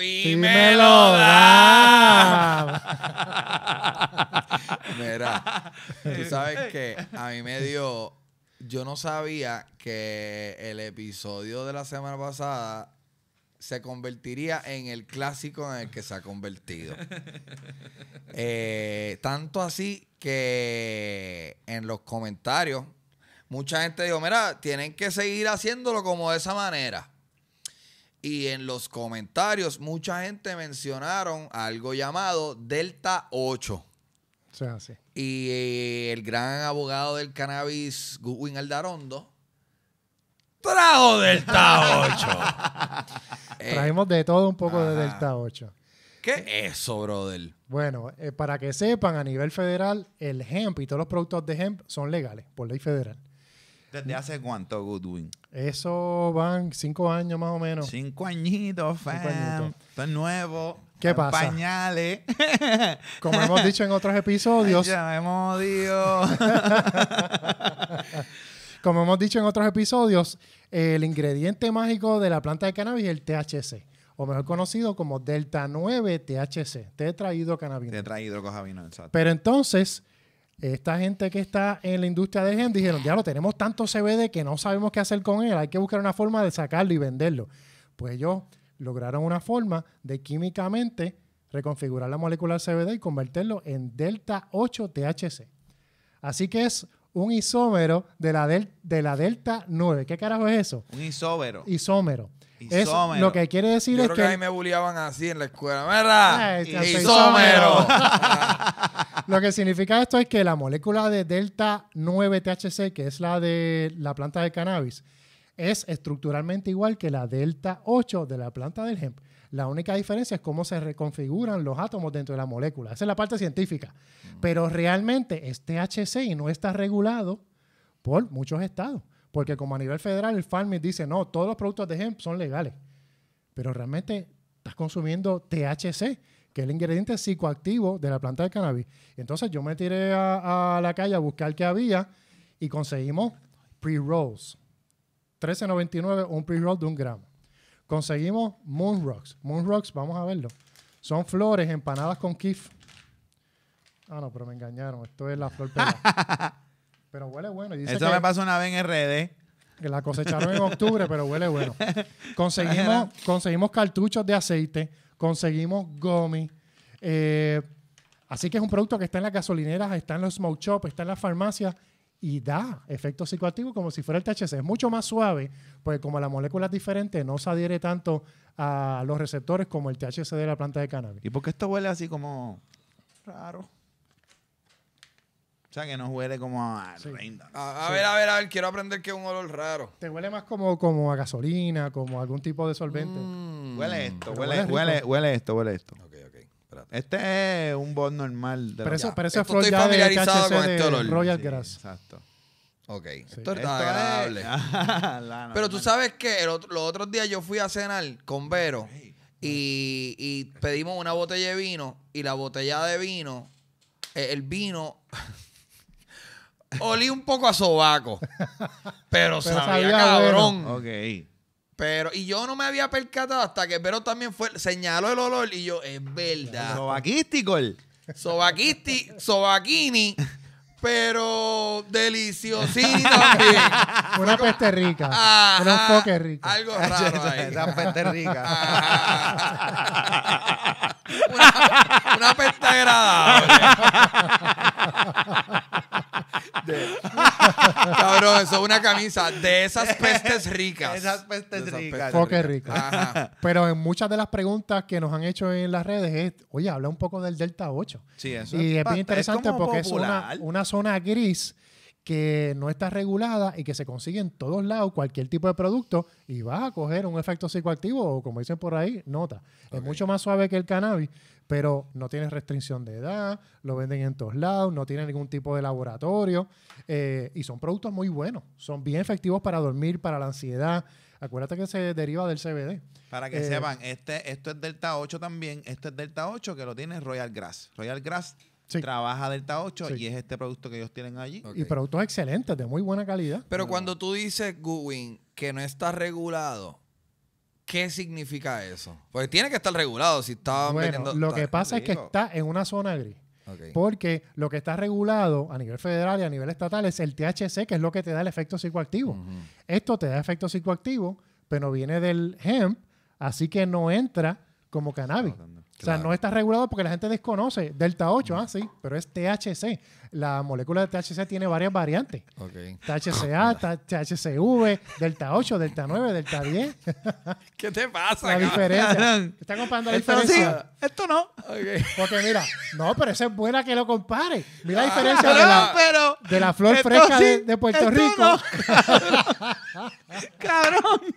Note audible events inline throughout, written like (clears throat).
¡Y me lo da! Mira, tú eh, sabes eh. que a mí me dio. Yo no sabía que el episodio de la semana pasada se convertiría en el clásico en el que se ha convertido. Eh, tanto así que en los comentarios mucha gente dijo, mira, tienen que seguir haciéndolo como de esa manera y en los comentarios mucha gente mencionaron algo llamado Delta 8. Y eh, el gran abogado del cannabis, Goodwin Aldarondo, trajo Delta 8. (laughs) Eh, Trajimos de todo un poco de Delta 8. ¿Qué es eso, brother? Bueno, eh, para que sepan, a nivel federal, el hemp y todos los productos de hemp son legales por ley federal. ¿Desde hace cuánto Goodwin? Eso van cinco años más o menos. Cinco añitos, fam. Esto es nuevo. ¿Qué pasa? Pañales. (laughs) Como hemos dicho en otros episodios. (laughs) Ay, ya hemos (laughs) Como hemos dicho en otros episodios, el ingrediente mágico de la planta de cannabis es el THC, o mejor conocido como delta 9 THC, he he traído Te cannabis. traído Tetrahidrocannabinol, exacto. Pero entonces, esta gente que está en la industria de gen dijeron, ya lo tenemos tanto CBD que no sabemos qué hacer con él, hay que buscar una forma de sacarlo y venderlo. Pues ellos lograron una forma de químicamente reconfigurar la molécula del CBD y convertirlo en delta 8 THC. Así que es un isómero de la, de la delta 9. ¿Qué carajo es eso? Un isómero. Isómero. Isómero. lo que quiere decir Yo es creo que, ahí me bulliaban así en la escuela. ¿Verdad? Ah, este, este, isómero. (laughs) Lo que significa esto es que la molécula de delta 9-THC, que es la de la planta de cannabis, es estructuralmente igual que la delta 8 de la planta del hemp. La única diferencia es cómo se reconfiguran los átomos dentro de la molécula. Esa es la parte científica. Mm. Pero realmente es THC y no está regulado por muchos estados. Porque como a nivel federal el farming dice, no, todos los productos de hemp son legales. Pero realmente estás consumiendo THC que es el ingrediente psicoactivo de la planta de cannabis. Entonces yo me tiré a, la calle a buscar qué había y conseguimos pre-rolls. 13.99 un pre-roll de un gramo. Conseguimos moon rocks. Moon rocks, vamos a verlo. Son flores empanadas con kif. Ah, no, pero me engañaron. Esto es la flor (laughs) pero huele bueno. Dice me pasó una vez en RD. Que la cosecharon en octubre, pero huele bueno. (laughs) Conseguimos, conseguimos cartuchos de aceite conseguimos gomi. Eh, así que es un producto que está en las gasolineras, está en los smoke shops, está en las farmacias y da efectos psicoactivos como si fuera el THC. Es mucho más suave, porque como la molécula es diferente, no se adhiere tanto a los receptores como el THC de la planta de cannabis. ¿Y por qué esto huele así como raro? O sea, que no huele como a A, ver, a ver, a ver, quiero aprender que es un olor raro. Te huele más como, como a gasolina, como algún tipo de solvente. Mm. Huele mm, esto, huele, huele, huele esto, huele esto. Ok, ok. Este es un bot normal. De Pero eso, pero estoy familiarizado con este olor. Royal Grass. Exacto. Ok. Esto es agradable. (laughs) (laughs) Pero tú sabes que los otros días yo fui a cenar con Vero y, y pedimos una botella de vino y la botella de vino, eh, el vino, (laughs) olí un poco a sobaco, pero, sabía, sabía cabrón. Ok. Pero, y yo no me había percatado hasta que Vero también fue, señaló el olor y yo, es verdad. Sobaquístico. Sobaquisti, Sobaquini pero deliciosísima. (laughs) Una peste rica. una peste rica. Algo raro ahí. Una peste rica. una, una peste agradable. Cabrón, eso es una camisa de esas pestes ricas. Esas pestes esas ricas. Pestes ricas. Pero en muchas de las preguntas que nos han hecho en las redes es, oye, habla un poco del Delta 8. Sí, eso y es, bien interesante porque es una, una zona gris que no está regulada y que se consigue en todos lados cualquier tipo de producto y va a coger un efecto psicoactivo o como dicen por ahí, nota. Es mucho más suave que el cannabis, pero no tiene restricción de edad, lo venden en todos lados, no tiene ningún tipo de laboratorio eh, y son productos muy buenos, son bien efectivos para dormir, para la ansiedad. Acuérdate que se deriva del CBD. Para que eh, sepan, este, esto es Delta 8 también, este es Delta 8 que lo tiene Royal Grass. Royal Grass trabaja Delta 8 y es este producto que ellos tienen allí. Y productos excelentes, de muy buena calidad. Pero cuando tú dices, Goodwin, que no está regulado, ¿qué significa eso? Porque tiene que estar regulado si está bueno, Lo que pasa es que está en una zona gris. Porque lo que está regulado a nivel federal y a nivel estatal es el THC, que es lo que te da el efecto psicoactivo. Esto te da efecto psicoactivo, pero viene del hemp, así que no entra como cannabis. O sea, no está regulado porque la gente desconoce. Delta 8, ah, sí, pero es THC. La molécula de THC tiene varias variantes. Okay. THCA, (laughs) THCV, Delta 8, Delta 9, Delta 10. (laughs) ¿Qué te pasa? La diferencia. Está comparando la diferencia. esto no. Porque mira, no, pero eso es buena que lo compare. Mira la diferencia de, la, flor fresca de, Puerto Rico. No. (laughs) cabrón.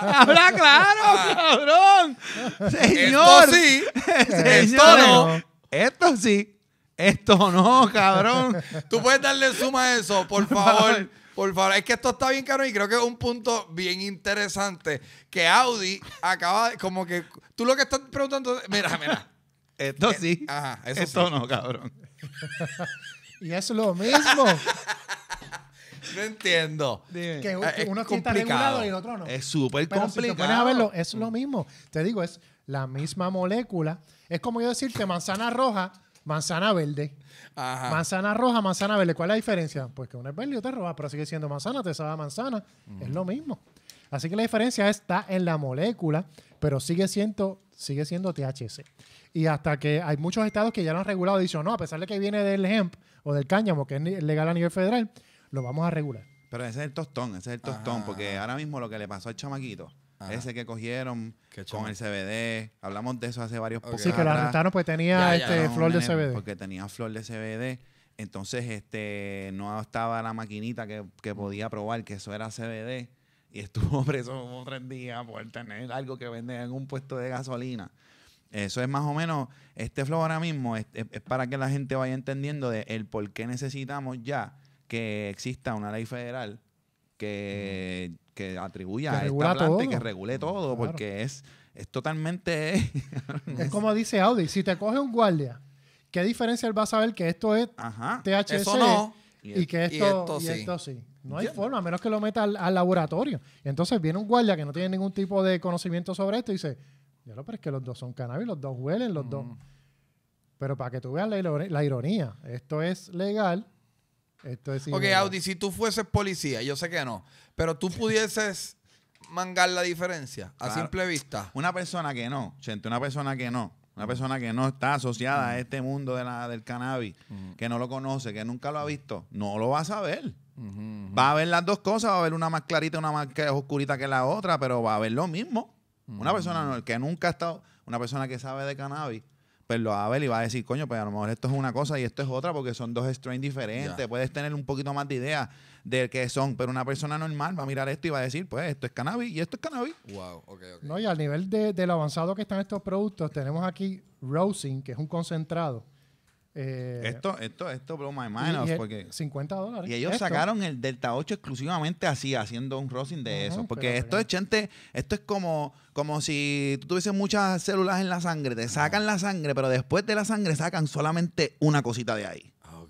Habla claro, cabrón. Señor. Esto sí. esto no. Esto sí. Esto no, cabrón. Tú puedes darle suma a eso, por favor. Por favor, es que esto está bien caro y creo que es un punto bien interesante que Audi acaba como que tú lo que estás preguntando, mira, mira. Esto eh, sí. esto no, cabrón. y es lo mismo. No entiendo. Que ah, uno es complicado está regulado y el otro no. Es súper complicado. verlo, es lo mismo. Te digo, es la misma molécula. Es como yo decirte manzana roja, manzana verde. Manzana roja, manzana verde. ¿Cuál es la diferencia? Pues que una es verde y otra es roja, pero sigue siendo manzana, te sabe a manzana. Es lo mismo. Así que la diferencia está en la molécula, pero sigue siendo, sigue siendo THC. Y hasta que hay muchos estados que ya lo han regulado, y dicen, no, a pesar de que viene del hemp o del cáñamo, que es legal a nivel federal, lo vamos a regular. Pero ese es el tostón, ese es el tostón, ah. porque ahora mismo lo que le pasó al chamaquito, ese que cogieron con el CBD, hablamos de eso hace varios okay. Sí, que lo arrestaron pues tenía este, flor de CBD. Porque tenía flor de CBD. Entonces, este, no estaba la maquinita que, mm. podía probar que eso era CBD. Y estuvo (laughs) preso como tres días por tener algo que vender en un puesto de gasolina. Eso es más o menos, este flor ahora mismo es, para que la gente vaya entendiendo de el por qué necesitamos ya que exista una ley federal que, que atribuya a esta planta y que regule todo, porque es, es totalmente... es (laughs) como dice Audi, si te coge un guardia, ¿qué diferencia él va a saber que esto es THC y, e- que esto, y esto, sí. No hay forma, a menos que lo meta al, laboratorio. entonces viene un guardia que no tiene ningún tipo de conocimiento sobre esto y dice, ya lo, pero es que los dos son cannabis, los dos huelen, los dos... Mm. Pero para que tú veas la ironía, esto es legal, esto Audi, si tú fueses policía, yo sé que no, pero tú pudieses mangar la diferencia a simple vista. Una persona que no, gente, una persona que no, una persona que no está asociada a mm. este mundo de la, del cannabis, mm. que no lo conoce, que nunca lo ha visto, no lo va a saber. va a ver las dos cosas, va a ver una más clarita, una más oscurita que la otra, pero va a ver lo mismo. Una mm. persona que nunca ha estado, una persona que sabe de cannabis, pues lo va a ver y va a decir, coño, pues a lo mejor esto es una cosa y esto es otra porque son dos strains diferentes. Puedes tener un poquito más de idea de qué son, pero una persona normal va a mirar esto y va a decir, pues esto es cannabis y esto es cannabis. Wow, ok, No, y al nivel de, avanzado que están estos productos, tenemos aquí Rosin, que es un concentrado eh, esto, esto, esto broma de mind porque 50 dólares. Y ellos sacaron el Delta 8 exclusivamente así, haciendo un rosin de eso. Porque esto es gente, esto es como, como si tú tuvieses muchas células en la sangre, te sacan la sangre, pero después de la sangre sacan solamente una cosita de ahí. Ah,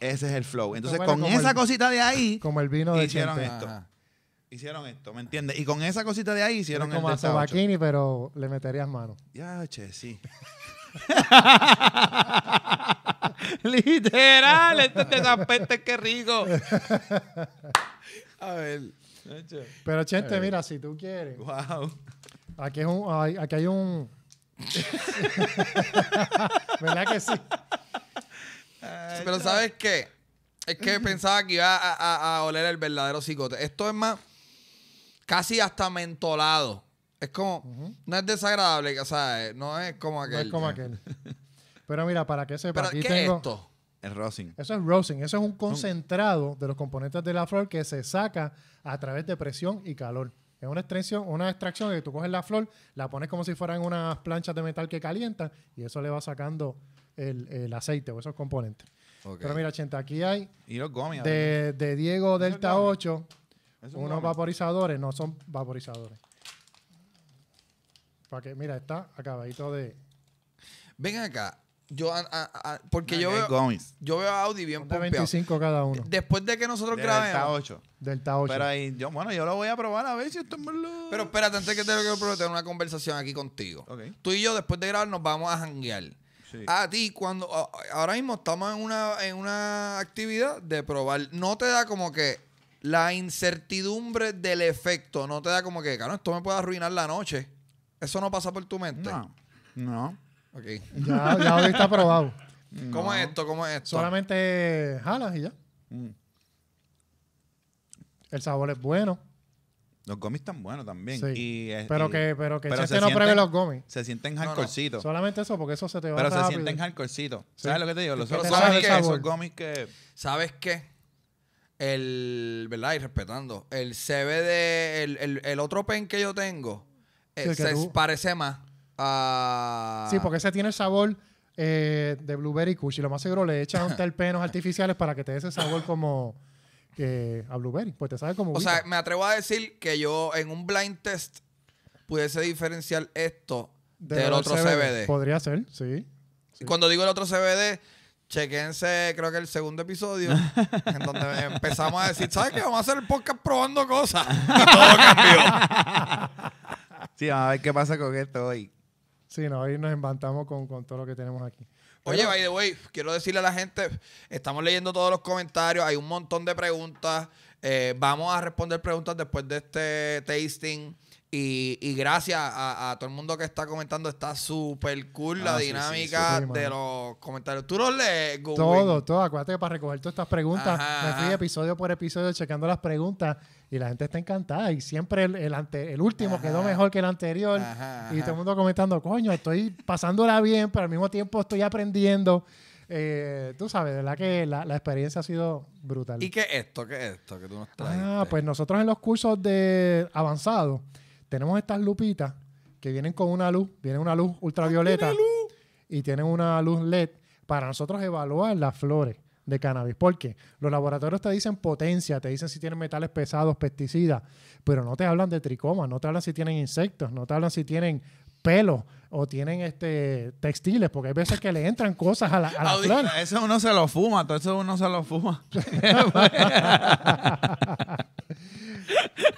Ese es el flow. Entonces, con esa cosita de ahí, hicieron esto. Hicieron esto, ¿me entiendes? Y con esa cosita de ahí hicieron como el Delta pero le meterías mano. Ya, che, sí. (laughs) Literal, este es de qué rico. A ver. Pero, gente mira, si tú quieres. Wow. Aquí, un, hay, aquí hay un. (laughs) ¿Verdad que sí? Pero, ¿sabes qué? Es que pensaba que iba a, a oler el verdadero cicote. Esto es más casi hasta mentolado. Es como, no es desagradable, o sea, no es como aquel. No es como aquel. (laughs) Pero mira, para que sepa, ¿Pero qué es esto? El rosin. Eso es rosin. Eso es un concentrado de los componentes de la flor que se saca a través de presión y calor. Es una extracción, una extracción que tú coges la flor, la pones como si fueran unas planchas de metal que calientan y eso le va sacando el, aceite o esos componentes. Pero mira, gente, aquí hay de, de, Diego Delta 8 unos vaporizadores. No, son vaporizadores mira, está acabadito de. Ven acá. Yo, porque yo veo, yo veo a Audi bien pompeado. 25 cada uno. Eh, después de que nosotros Del grabemos. Delta 8. Delta 8. Pero ahí, yo, bueno, yo lo voy a probar a ver si esto es Pero espérate, antes que te lo quiero probar, tengo una conversación aquí contigo. Tú y yo, después de grabar, nos vamos a janguear. A ti, cuando. Ahora mismo estamos en una, en una actividad de probar. No te da como que la incertidumbre del efecto. No te da como que, claro, esto me puede arruinar la noche. ¿Eso no pasa por tu mente? No. No. Ok. Ya, ya hoy está probado. ¿Cómo es esto? ¿Cómo es esto? Solamente jalas y ya. Mm. El sabor es bueno. Los gomis están buenos también. Sí. Eh, pero, que, pero que pero se no pruebe los gomis. Se sienten hardcorecitos. Solamente eso, porque eso se te va Pero se sienten hardcorecitos. ¿Sabes lo que te digo? Los, otros Esos gomis que... ¿Sabes qué? El... ¿Verdad? Y respetando. El CBD... el, el otro pen que yo tengo eh, se parece más a. Sí, porque ese tiene el sabor eh, de Blueberry Kush y lo más seguro le echan (laughs) terpenos artificiales para que te dé ese sabor como. a blueberry, pues te sabe como. O sea, me atrevo a decir que yo en un blind test pudiese diferenciar esto del otro CBD. Podría ser, sí. Cuando digo el otro CBD, chequense, creo que el segundo episodio, (laughs) en donde empezamos a decir, ¿sabes qué? Vamos a hacer el podcast probando cosas. (laughs) todo cambió. Sí, a ver qué pasa con esto hoy. Sí, hoy nos embantamos con, todo lo que tenemos aquí. Oye, by the way, quiero decirle a la gente, estamos leyendo todos los comentarios, hay un montón de preguntas. Eh, vamos a responder preguntas después de este tasting. Y, gracias a, todo el mundo que está comentando. Está súper cool la ah, dinámica de los comentarios. ¿Tú los lees, Todo, todo. Acuérdate que para recoger todas estas preguntas, ajá, me fui episodio por episodio checando las preguntas y la gente está encantada. Y siempre el, ante, el último quedó mejor que el anterior. Y todo el mundo comentando, coño, estoy pasándola bien, pero al mismo tiempo estoy aprendiendo. Eh, tú sabes, de verdad que la, experiencia ha sido brutal. ¿Y qué es esto? ¿Qué es esto que tú nos traes? Ah, pues nosotros en los cursos de avanzado tenemos estas lupitas que vienen con una luz, viene una luz ah, ultravioleta y tienen una luz LED para nosotros evaluar las flores de cannabis. porque Los laboratorios te dicen potencia, te dicen si tienen metales pesados, pesticidas, pero no te hablan de tricomas, no te hablan si tienen insectos, no te hablan si tienen pelo o tienen este textiles, porque hay veces que le entran cosas a la, a Eso uno se lo fuma, todo eso uno se lo fuma. (laughs)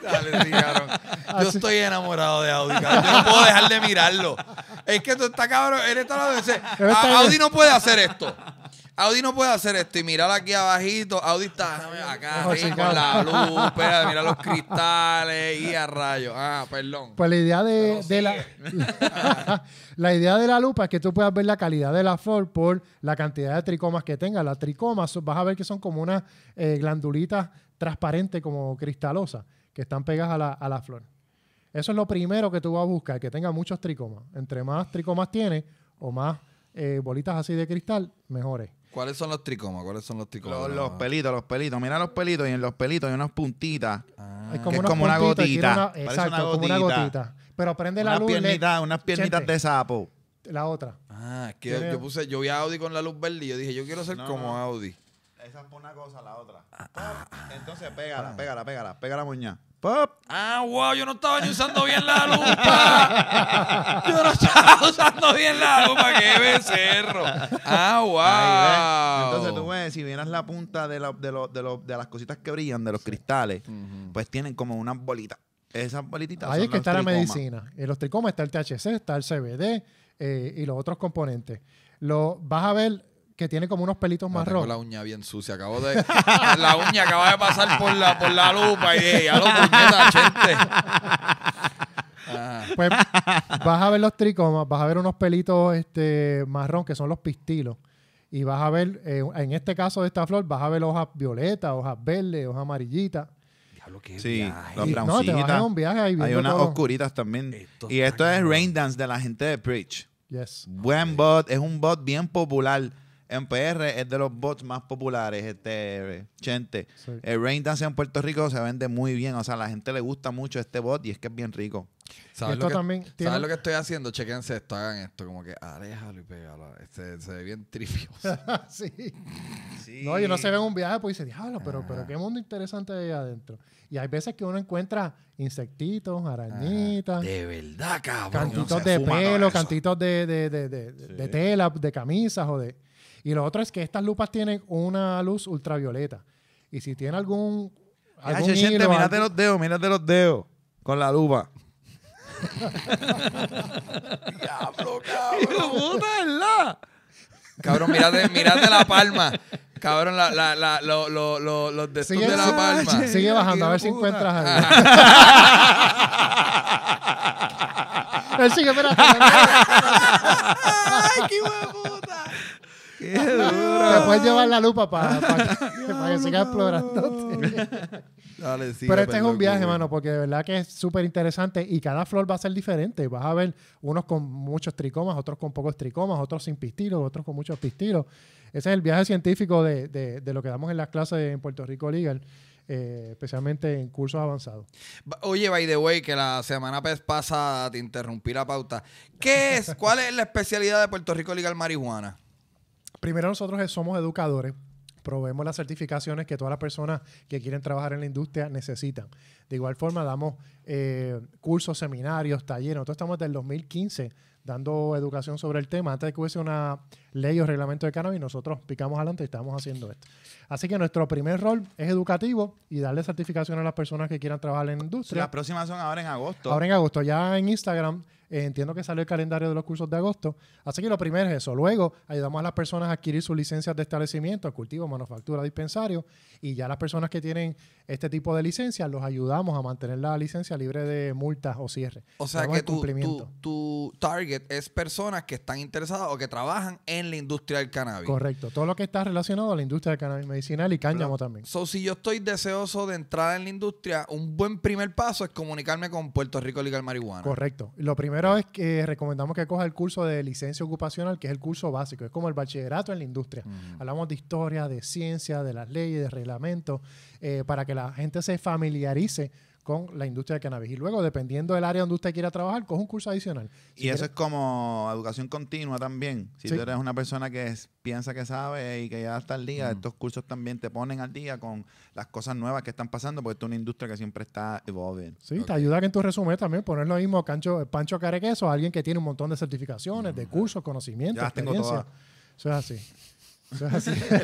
Dale, Yo estoy enamorado de Audi, no puedo dejar de mirarlo. Es que tú estás cabrón, él está Audi no puede hacer esto. Audi no puede hacer esto. Y mirar aquí abajito, Audi está acá, con la lupa, mira los cristales y a rayos. Ah, perdón. Pues la idea de, la, (laughs) la idea de la lupa es que tú puedas ver la calidad de la flor por la cantidad de tricomas que tenga. Las tricomas, vas a ver que son como unas eh, glandulitas transparentes, como cristalosas, que están pegadas a la, a la flor. Eso es lo primero que tú vas a buscar, que tenga muchos tricomas. Entre más tricomas tiene, o más eh, bolitas así de cristal, mejores. ¿Cuáles son los tricomas? ¿Cuáles son los tricomas? Los, pelitos, los pelitos. Mira los pelitos y en los pelitos hay unas puntitas. Ah. es como, una gotita. exacto, como una gotita. Pero prende la luz. E unas piernitas de sapo. La otra. Ah, yo, puse, yo vi a Audi con la luz verde y yo dije, yo quiero ser como Audi. Esa es una cosa, la otra. Ah, Entonces pégala, pégala, pégala, pégala, pégala moña. Ah, wow, yo no estaba usando bien la lupa. (laughs) Yo no estaba usando bien la lupa, qué becerro. Ah, wow. Entonces tú ves, si vienes la punta de, las cositas que brillan, de los cristales, pues tienen como unas bolitas. Esas bolitas Ahí es que está la medicina. En los tricomas está el THC, está el CBD eh, y los otros componentes. Lo, vas a ver que tiene como unos pelitos marrones. marrón. la uña bien sucia. Acabo de. (laughs) la uña acaba de pasar por la, lupa y a ya lo gente. Ah. Pues vas a ver los tricomas, vas a ver unos pelitos este, marrón que son los pistilos. Y vas a ver, eh, en este caso de esta flor, vas a ver hojas violetas, hojas verdes, hojas amarillitas. Diablo, qué sí, viaje. no, un viaje Hay unas oscuritas también. y esto es Raindance de la gente de Preach. Yes. Buen bot, es un bot bien popular MPR es de los bots más populares, este gente el El Dance en Puerto Rico se vende muy bien. O sea, a la gente le gusta mucho este bot y es que es bien rico. ¿Sabes, lo que, lo que estoy haciendo? Chequense esto, hagan esto, como que aléjalo y pégalo. Este, se ve bien trivio. (laughs) sí. sí. No, y no se ve en un viaje, pues dice, diablo, pero, pero qué mundo interesante hay adentro. Y hay veces que uno encuentra insectitos, arañitas. De verdad, cabrón. Cantitos de pelo, cantitos de, de, de tela, de camisas o de. Y lo otro es que estas lupas tienen una luz ultravioleta. Y si tiene algún. hilo, mírate los dedos, mírate los dedos con la lupa. Diablo, cabrón. (laughs) puta, Cabrón, mírate, mírate la palma. Cabrón, la, la, la, lo, lo, los de de la palma. Sigue bajando, a ver si encuentras algo. (laughs) Él sigue, espérate. ¡Ay, qué puta! Qué Te puedes llevar la lupa para (laughs) que sigas explorando. Pero este es un viaje, mano, porque de verdad que es súper interesante y cada flor va a ser diferente. Vas a ver unos con muchos tricomas, otros con pocos tricomas, otros sin pistilos, otros con muchos pistilos. Ese es el viaje científico de, lo que damos en las clases en Puerto Rico Legal. Eh, especialmente en cursos avanzados. Oye, by the way, que la semana pasada te interrumpí la pauta. ¿Qué es? ¿Cuál es la especialidad de Puerto Rico Legal Marihuana? primero nosotros somos educadores, proveemos las certificaciones que todas las personas que quieren trabajar en la industria necesitan. De igual forma, damos eh, cursos, seminarios, talleres. Nosotros estamos desde el 2015 dando educación sobre el tema. Antes de que hubiese una ley o reglamento de cannabis, nosotros picamos adelante y estamos haciendo esto. Así que nuestro primer rol es educativo y darle certificación a las personas que quieran trabajar en la industria. Las próximas son ahora en agosto. Ahora en agosto. Ya en Instagram eh, entiendo que salió el calendario de los cursos de agosto. Así que lo primero es eso. Luego ayudamos a las personas a adquirir sus licencias de establecimiento, cultivo, manufactura, dispensario. Y ya las personas que tienen este tipo de licencias, los ayudamos a mantener la licencia libre de multas o cierre. O sea que tu, tu, target es personas que están interesadas o que trabajan en la industria del cannabis. Correcto. Todo lo que está relacionado a la industria del cannabis medicinal y cáñamo también. So, si yo estoy deseoso de entrar en la industria, un buen primer paso es comunicarme con Puerto Rico Legal Marihuana. Correcto. Lo primero Primera vez que recomendamos que coja el curso de licencia ocupacional, que es el curso básico, es como el bachillerato en la industria. Hablamos de historia, de ciencia, de las leyes, de reglamentos, eh, para que la gente se familiarice con la industria de cannabis. Y luego, dependiendo del área donde usted quiera trabajar, coge un curso adicional. y eso es como educación continua también. Si tú eres una persona que piensa que sabe y que ya está al día, estos cursos también te ponen al día con las cosas nuevas que están pasando, porque es una industria que siempre está evolviendo. Sí, te ayuda que en tu resumen también poner lo mismo pancho Pancho Carequeso, alguien que tiene un montón de certificaciones, mm, de cursos, conocimientos, ya Eso es así. (laughs)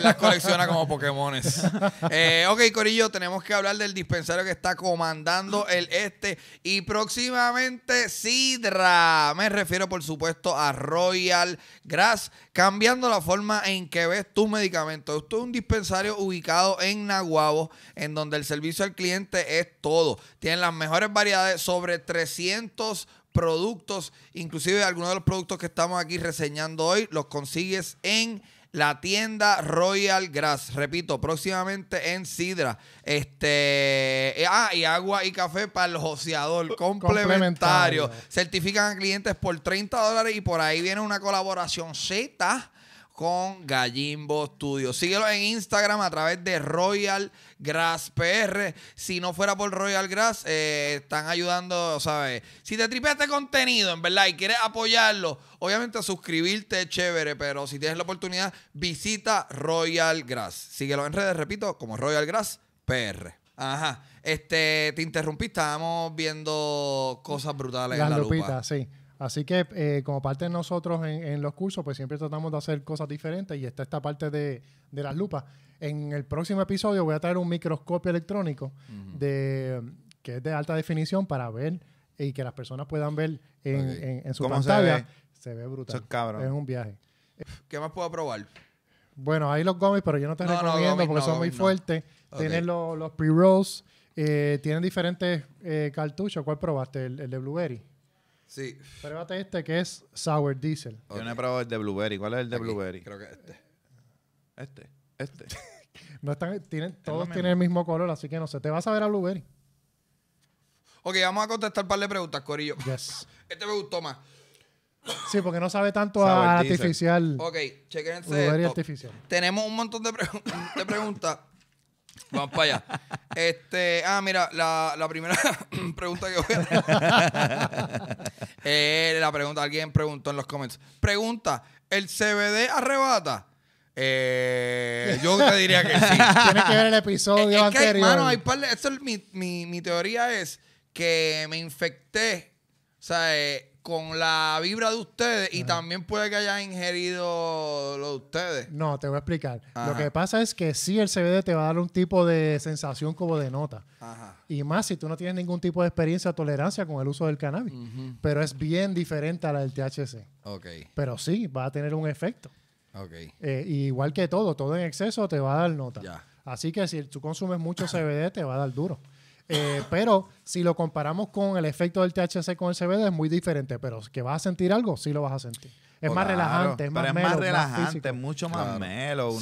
las colecciona como Pokémones. (laughs) Eh, ok, Corillo, tenemos que hablar del dispensario que está comandando el este y próximamente Sidra. Me refiero, por supuesto, a Royal Grass, cambiando la forma en que ves tus medicamentos. Esto es un dispensario ubicado en Nahuabo, en donde el servicio al cliente es todo. Tienen las mejores variedades, sobre 300 productos, inclusive algunos de los productos que estamos aquí reseñando hoy, los consigues en la tienda Royal Grass. Repito, próximamente en Sidra. Este, eh, ah, y agua y café para el joseador. Complementario. Certifican a clientes por 30 dólares y por ahí viene una colaboración Z con Gallimbo Studios. Síguelo en Instagram a través de Royal Grass PR. Si no fuera por Royal Grass, eh, están ayudando, ¿sabes? Si te tripea este contenido, en verdad, y quieres apoyarlo, obviamente suscribirte chévere, pero si tienes la oportunidad, visita Royal Grass. Síguelo en redes, repito, como Royal Grass PR. Ajá. Este, te interrumpí, estábamos viendo cosas brutales Las la lupitas, sí. Así que eh, como parte de nosotros en, los cursos, pues siempre tratamos de hacer cosas diferentes y está esta parte de, de las lupas. En el próximo episodio voy a traer un microscopio electrónico de, que es de alta definición para ver y que las personas puedan ver en, su pantalla. Se ve? brutal. es, un viaje. ¿Qué más puedo probar? Bueno, hay los gummies, pero yo no te recomiendo porque son muy fuertes. Tienen los, pre-rolls, eh, tienen diferentes eh, cartuchos. ¿Cuál probaste? El, de Blueberry. Sí. Pruébate este que es Sour Diesel. Yo no he probado el de Blueberry. ¿Cuál es el de Blueberry? Creo que este. Este. Este. (laughs) no están, tienen, todos tienen el mismo color, así que no sé. Te vas a ver a Blueberry. Ok, vamos a contestar un par de preguntas, Corillo. Yes. (laughs) Este me gustó más. Sí, porque no sabe tanto artificial. Ok, chequense. Tenemos un montón (laughs) de, preguntas. Vamos para allá. Este, ah, mira, la, primera (coughs) pregunta que voy a hacer. Eh, la pregunta, alguien preguntó en los comentarios Pregunta: ¿el CBD arrebata? Eh, yo te diría que sí. (laughs) Tiene que ver el episodio anterior. de, esto mi, teoría es que me infecté, o eh, con la vibra de ustedes y también puede que haya ingerido lo de ustedes. No, te voy a explicar. Lo que pasa es que sí, el CBD te va a dar un tipo de sensación como de nota. Y más si tú no tienes ningún tipo de experiencia o tolerancia con el uso del cannabis. Pero es bien diferente a la del THC. Ok. Pero sí, va a tener un efecto. Eh, igual que todo, todo en exceso te va a dar nota. Así que si tú consumes mucho CBD, te va a dar duro. Eh, pero si lo comparamos con el efecto del THC con el CBD, es muy diferente. Pero que vas a sentir algo, sí lo vas a sentir. Es más relajante, es más Pero es más relajante, mucho más melo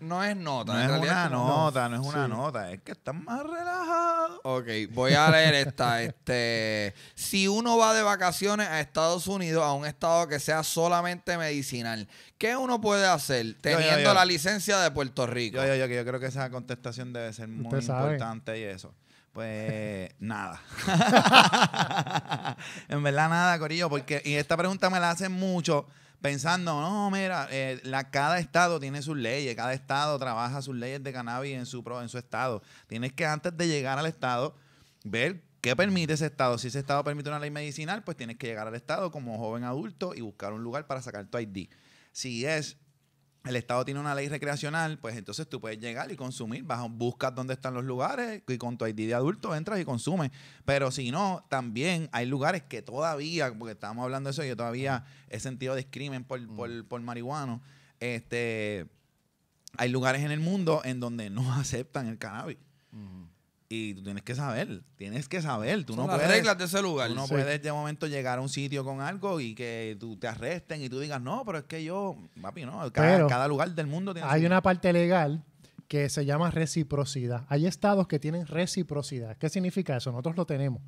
¿no? Es, nota. No es una nota, no, es una nota. Es que estás más relajado. Ok, voy a leer esta. (laughs) este, si uno va de vacaciones a Estados Unidos, a un estado que sea solamente medicinal, ¿qué uno puede hacer teniendo la licencia de Puerto Rico? Yo, creo que esa contestación debe ser muy importante y eso. Pues (laughs) nada. (laughs) en verdad nada, Corillo, porque y esta pregunta me la hacen mucho pensando, no, mira, eh, la, cada estado tiene sus leyes, cada estado trabaja sus leyes de cannabis en su, en su estado. Tienes que antes de llegar al estado ver qué permite ese estado. Si ese estado permite una ley medicinal, pues tienes que llegar al estado como joven adulto y buscar un lugar para sacar tu ID. Si es el Estado tiene una ley recreacional, pues entonces tú puedes llegar y consumir, buscas dónde están los lugares y con tu ID de adulto entras y consumes. Pero si no, también hay lugares que todavía, porque estábamos hablando de eso, yo todavía he sentido discrimen por, por, por marihuano. Este, hay lugares en el mundo en donde no (laughs) aceptan el cannabis. Y tú tienes que saber, tienes que saber. Tú no puedes, reglas de ese lugar. no puedes de momento llegar a un sitio con algo y que tú te arresten y tú digas, no, pero es que yo, papi, no, cada, lugar del mundo tiene... Hay una parte legal que se llama reciprocidad. Hay estados que tienen reciprocidad. ¿Qué significa eso? Nosotros lo tenemos.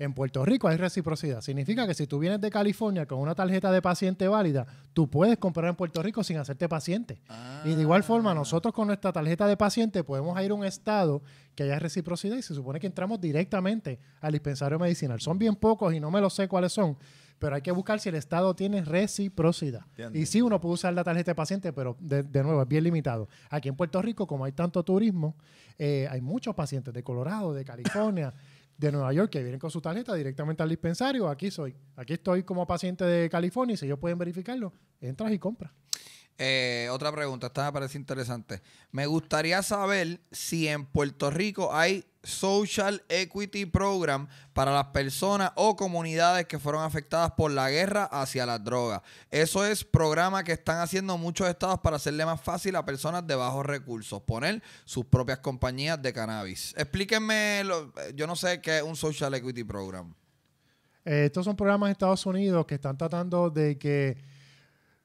En Puerto Rico hay reciprocidad. Significa que si tú vienes de California con una tarjeta de paciente válida, tú puedes comprar en Puerto Rico sin hacerte paciente. Y de igual forma, ah. nosotros con nuestra tarjeta de paciente podemos ir a un estado que haya reciprocidad y se supone que entramos directamente al dispensario medicinal. Son bien pocos y no me lo sé cuáles son pero hay que buscar si el Estado tiene reciprocidad. Y sí, uno puede usar la tarjeta de paciente, pero de, nuevo, es bien limitado. Aquí en Puerto Rico, como hay tanto turismo, eh, hay muchos pacientes de Colorado, de California, (laughs) de Nueva York que vienen con su tarjeta directamente al dispensario. Aquí soy, aquí estoy como paciente de California y si ellos pueden verificarlo, entras y compras. Eh, otra pregunta, esta me parece interesante. Me gustaría saber si en Puerto Rico hay Social Equity Program para las personas o comunidades que fueron afectadas por la guerra hacia las drogas. Eso es programa que están haciendo muchos estados para hacerle más fácil a personas de bajos recursos poner sus propias compañías de cannabis. Explíquenme, eh, yo no sé qué es un Social Equity Program. Eh, estos son programas de Estados Unidos que están tratando de que,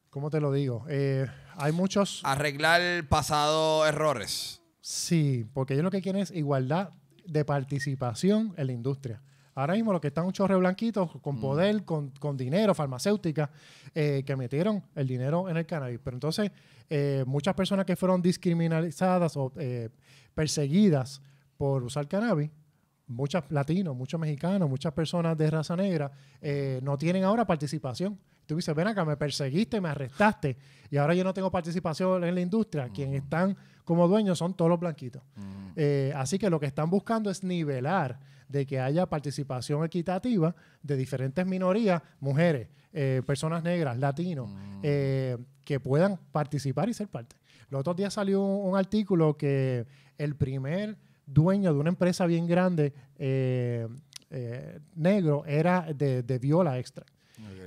¿cómo te lo digo? Eh, hay muchos... Arreglar pasado errores. Sí, porque ellos lo que quieren es igualdad de participación en la industria. Ahora mismo lo que están un chorre blanquito con mm. poder, con, dinero, farmacéutica, eh, que metieron el dinero en el cannabis. Pero entonces, eh, muchas personas que fueron discriminalizadas o eh, perseguidas por usar cannabis, muchos latinos, muchos mexicanos, muchas personas de raza negra, no tienen ahora participación. Tú dices, ven acá, me perseguiste, me arrestaste y ahora yo no tengo participación en la industria. Quienes están como dueños son todos los blanquitos. Eh, así que lo que están buscando es nivelar de que haya participación equitativa de diferentes minorías, mujeres, eh, personas negras, latinos, eh, que puedan participar y ser parte. Los otros días salió un, artículo que el primer dueño de una empresa bien grande negro era de, Viola Extra.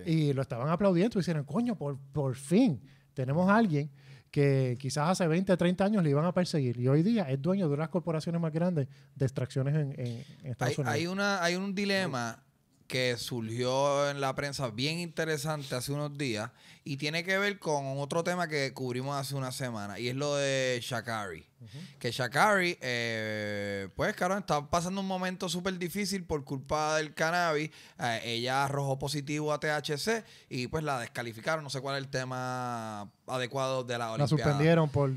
Y lo estaban aplaudiendo y dijeron, coño, por, por fin tenemos a alguien que quizás hace 20, 30 años le iban a perseguir y hoy día es dueño de unas corporaciones más grandes de extracciones en, Estados Unidos. Hay, una, hay un dilema que surgió en la prensa bien interesante hace unos días y tiene que ver con otro tema que cubrimos hace una semana y es lo de Shakari. Que Shakari, eh, pues, claro está pasando un momento súper difícil por culpa del cannabis. Eh, ella arrojó positivo a THC y, pues, la descalificaron. No sé cuál es el tema adecuado de la Olimpiada. La suspendieron por.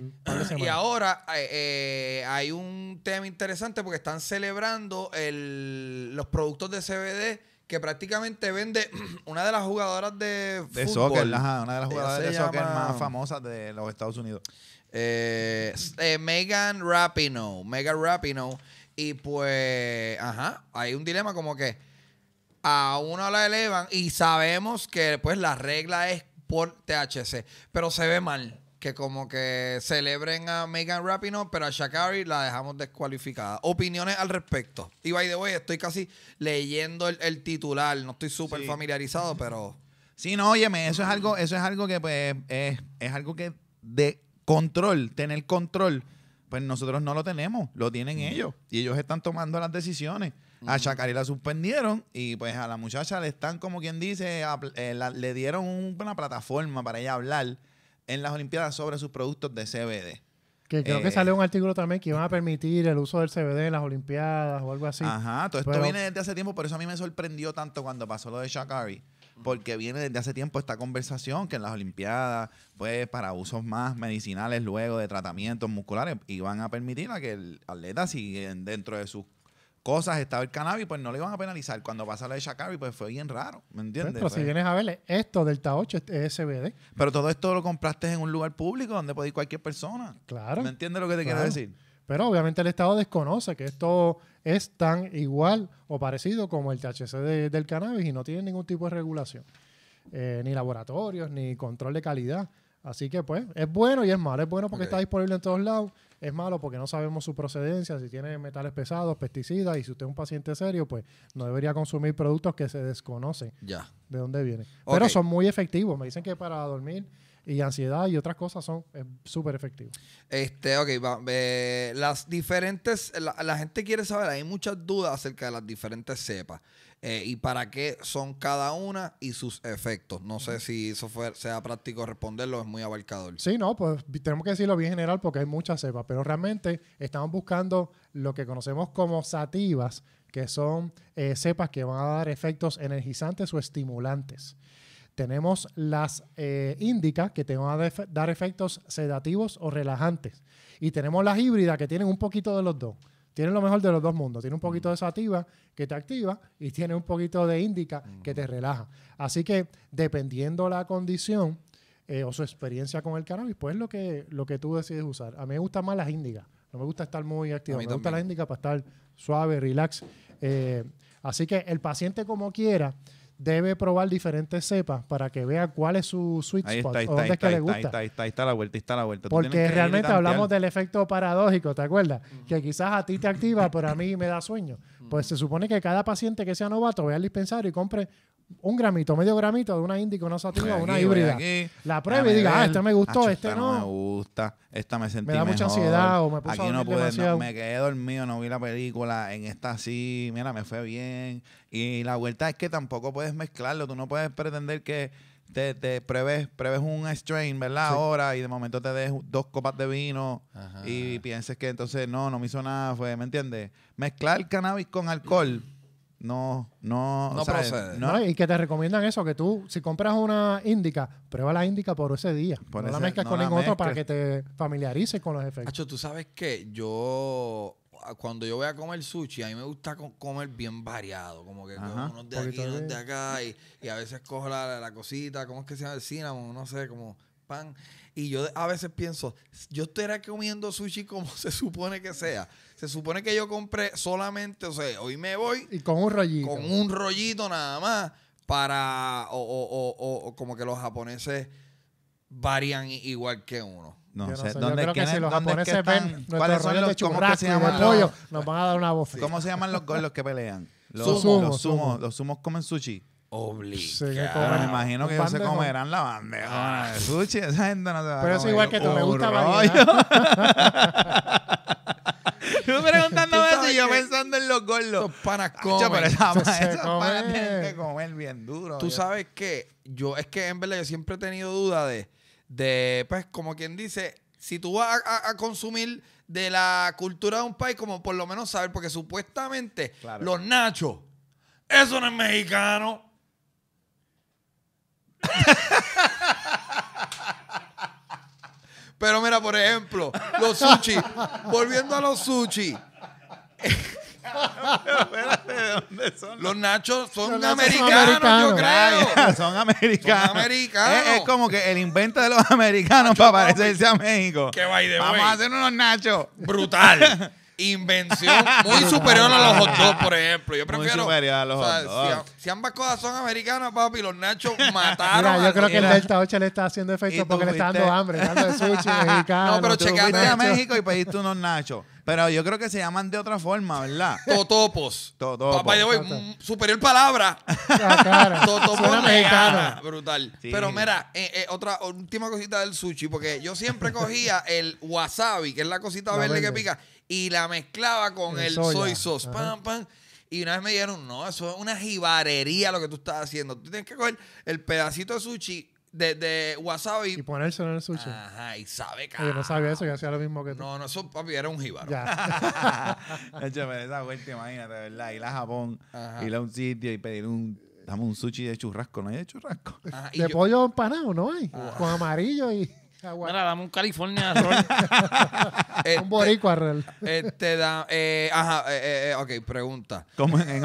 y ahora eh, hay un tema interesante porque están celebrando los productos de CBD que prácticamente vende (clears throat) una de las jugadoras de, de soccer, una de las jugadoras de soccer más famosas de los Estados Unidos. Eh, eh, Megan Rapinoe. Megan Rapinoe. Y pues, ajá, hay un dilema como que a uno la elevan y sabemos que pues la regla es por THC, pero se ve mal que como que celebren a Megan Rapinoe, pero a Shakari la dejamos descualificada. Opiniones al respecto. Y by the way, estoy casi leyendo el, titular, no estoy súper familiarizado, pero... Sí, no, óyeme, eso es algo, eso es algo que pues, es algo que de control, tener control, pues nosotros no lo tenemos, lo tienen ellos y ellos están tomando las decisiones. A Shakari la suspendieron y pues a la muchacha le están, como quien dice, eh, le dieron una plataforma para ella hablar en las Olimpiadas sobre sus productos de CBD. Que creo que eh, salió un artículo también que iban a permitir el uso del CBD en las Olimpiadas o algo así. Ajá, todo esto viene desde hace tiempo, por eso a mí me sorprendió tanto cuando pasó lo de Shakari porque viene desde hace tiempo esta conversación que en las Olimpiadas pues para usos más medicinales luego de tratamientos musculares iban a permitir a que el atleta si dentro de sus cosas estaba el cannabis, pues no le iban a penalizar. Cuando pasa lo de Shakari, pues fue bien raro, ¿me pues, entiendes? Pero, si pues vienes a verle esto del Delta 8 este, es SBD. Pero todo esto lo compraste en un lugar público donde puede ir cualquier persona. Claro. ¿Me entiendes lo que te quiero decir? Pero obviamente el Estado desconoce que esto es tan igual o parecido como el THC del cannabis y no tiene ningún tipo de regulación, eh, ni laboratorios, ni control de calidad. Así que pues es bueno y es malo. Es bueno porque está disponible en todos lados, es malo porque no sabemos su procedencia, si tiene metales pesados, pesticidas y si usted es un paciente serio, pues no debería consumir productos que se desconocen de dónde vienen. Pero son muy efectivos. Me dicen que para dormir y ansiedad y otras cosas son súper efectivos. Este, ok, las diferentes, la, gente quiere saber, hay muchas dudas acerca de las diferentes cepas eh, y para qué son cada una y sus efectos. No sé si eso sea práctico responderlo, es muy abarcador. Sí, no, pues tenemos que decirlo bien general porque hay muchas cepas, pero realmente estamos buscando lo que conocemos como sativas, que son eh, cepas que van a dar efectos energizantes o estimulantes. Tenemos las índicas eh, que te van a dar efectos sedativos o relajantes. Y tenemos las híbridas que tienen un poquito de los dos. Tienen lo mejor de los dos mundos. Tiene un poquito de mm. sativa que te activa y tiene un poquito de índica que te mm. relaja. Así que dependiendo la condición eh, o su experiencia con el cannabis, pues es lo que, lo que tú decides usar. A mí me gustan más las índicas. No me gusta estar muy activo. Me gusta las índica para estar suave, relax. Eh, así que el paciente como quiera debe probar diferentes cepas para que vea cuál es su sweet spot o dónde es que le gusta. Ahí está, está, la vuelta, está la vuelta. Porque realmente hablamos del efecto paradójico, ¿te acuerdas? Que quizás a ti te activa, pero a mí me da sueño. Pues se supone que cada paciente que sea novato vea al dispensario y compre un gramito, medio gramito de una índico, una sativa, una híbrida. la prueba y diga, ah, este me gustó, este no. me gusta, esta me sentí Me da mucha ansiedad o me puso Aquí a no pude, me quedé dormido, no vi la película, en esta sí, mira, me fue bien. Y la vuelta es que tampoco puedes mezclarlo, tú no puedes pretender que te, te pruebes, un strain, ¿verdad? Ahora y de momento te des dos copas de vino y pienses que entonces no, no me hizo nada, fue, ¿me entiendes? Mezclar cannabis con alcohol no, no, no procede. No, y que te recomiendan eso, que tú, si compras una índica, prueba la índica por ese día. no la mezclas con ningún otro para que te familiarices con los efectos. Hacho, tú sabes que yo, cuando yo voy a comer sushi, a mí me gusta comer bien variado, como que unos de aquí, unos de acá, y, y, a veces cojo la, cosita, ¿cómo es que se llama el cinnamon? No sé, como pan. Y yo a veces pienso, yo era comiendo sushi como (laughs) se supone que sea. Se supone que yo compré solamente, o sea, hoy me voy. Y con un rollito. Con un rollito nada más para, o, o, o, como que los japoneses varían igual que uno. No, no sé, ¿Dónde ¿dónde creo es que, si los japoneses ven ¿cuáles son los de cómo que se llaman pollo, nos van a dar una voz. ¿Cómo se llaman los, los que pelean? Los sumos, sumo, los sumos, sumo. los sumos comen sushi. Obligado. Sí, Me imagino que ellos se comerán la bandeja de ah. sushi. Esa gente no se va Pero a comer. Pero es igual que tú, me gusta variedad. (laughs) (laughs) preguntándome y yo pensando en los gordos. panas comen. tienen que comer bien duro. Tú sabes que yo, es que en verdad yo siempre he tenido duda de, de pues, como quien dice, si tú vas a, consumir de la cultura de un país, como por lo menos saber, porque supuestamente los nachos, eso no es mexicano. (laughs) Pero mira, por ejemplo, los sushi. Volviendo a los sushi. Los nachos son, americanos, yo creo. son americanos. Es, como que el invento de los (laughs) americanos para parecerse a México. Vamos a hacer unos nachos. Brutal. (laughs) invención muy superior a los hot dogs, por ejemplo. Yo prefiero. Si, ambas cosas son americanas, papi, los nachos (laughs) mataron. yo creo que el Delta 8 le está haciendo efecto porque le está dando hambre, dando sushi (laughs) mexicano. No, pero checaste a México y pediste unos nachos. Pero yo creo que se llaman de otra forma, ¿verdad? Totopos. Totopos. Papá, yo voy mm, superior palabra. (laughs) Ah, Totopos mexicana. Brutal. Pero mira, eh, eh, otra última cosita del sushi, porque yo siempre cogía el wasabi, que es la cosita verde que pica, y la mezclaba con el, soy sauce. Pam, pam. Y una vez me dijeron, no, eso es una jibarería lo que tú estás haciendo. Tú tienes que coger el pedacito de sushi de, de wasabi. Y ponérselo en el sushi. Ajá, y sabe cara. Yo no sabía eso, y hacía lo mismo que tú. No, no, eso, papi, era un jíbaro. Ya. (laughs) Échame esa vuelta, imagínate, ¿verdad? Ir a Japón, ir a un sitio y pedir un dame un sushi de churrasco, no hay de churrasco. de pollo empanado, no hay. Con amarillo y dame un California roll. (laughs) Eh, un boricua real. Este, da, eh, ajá, eh, eh, eh ok, pregunta. Como (laughs) en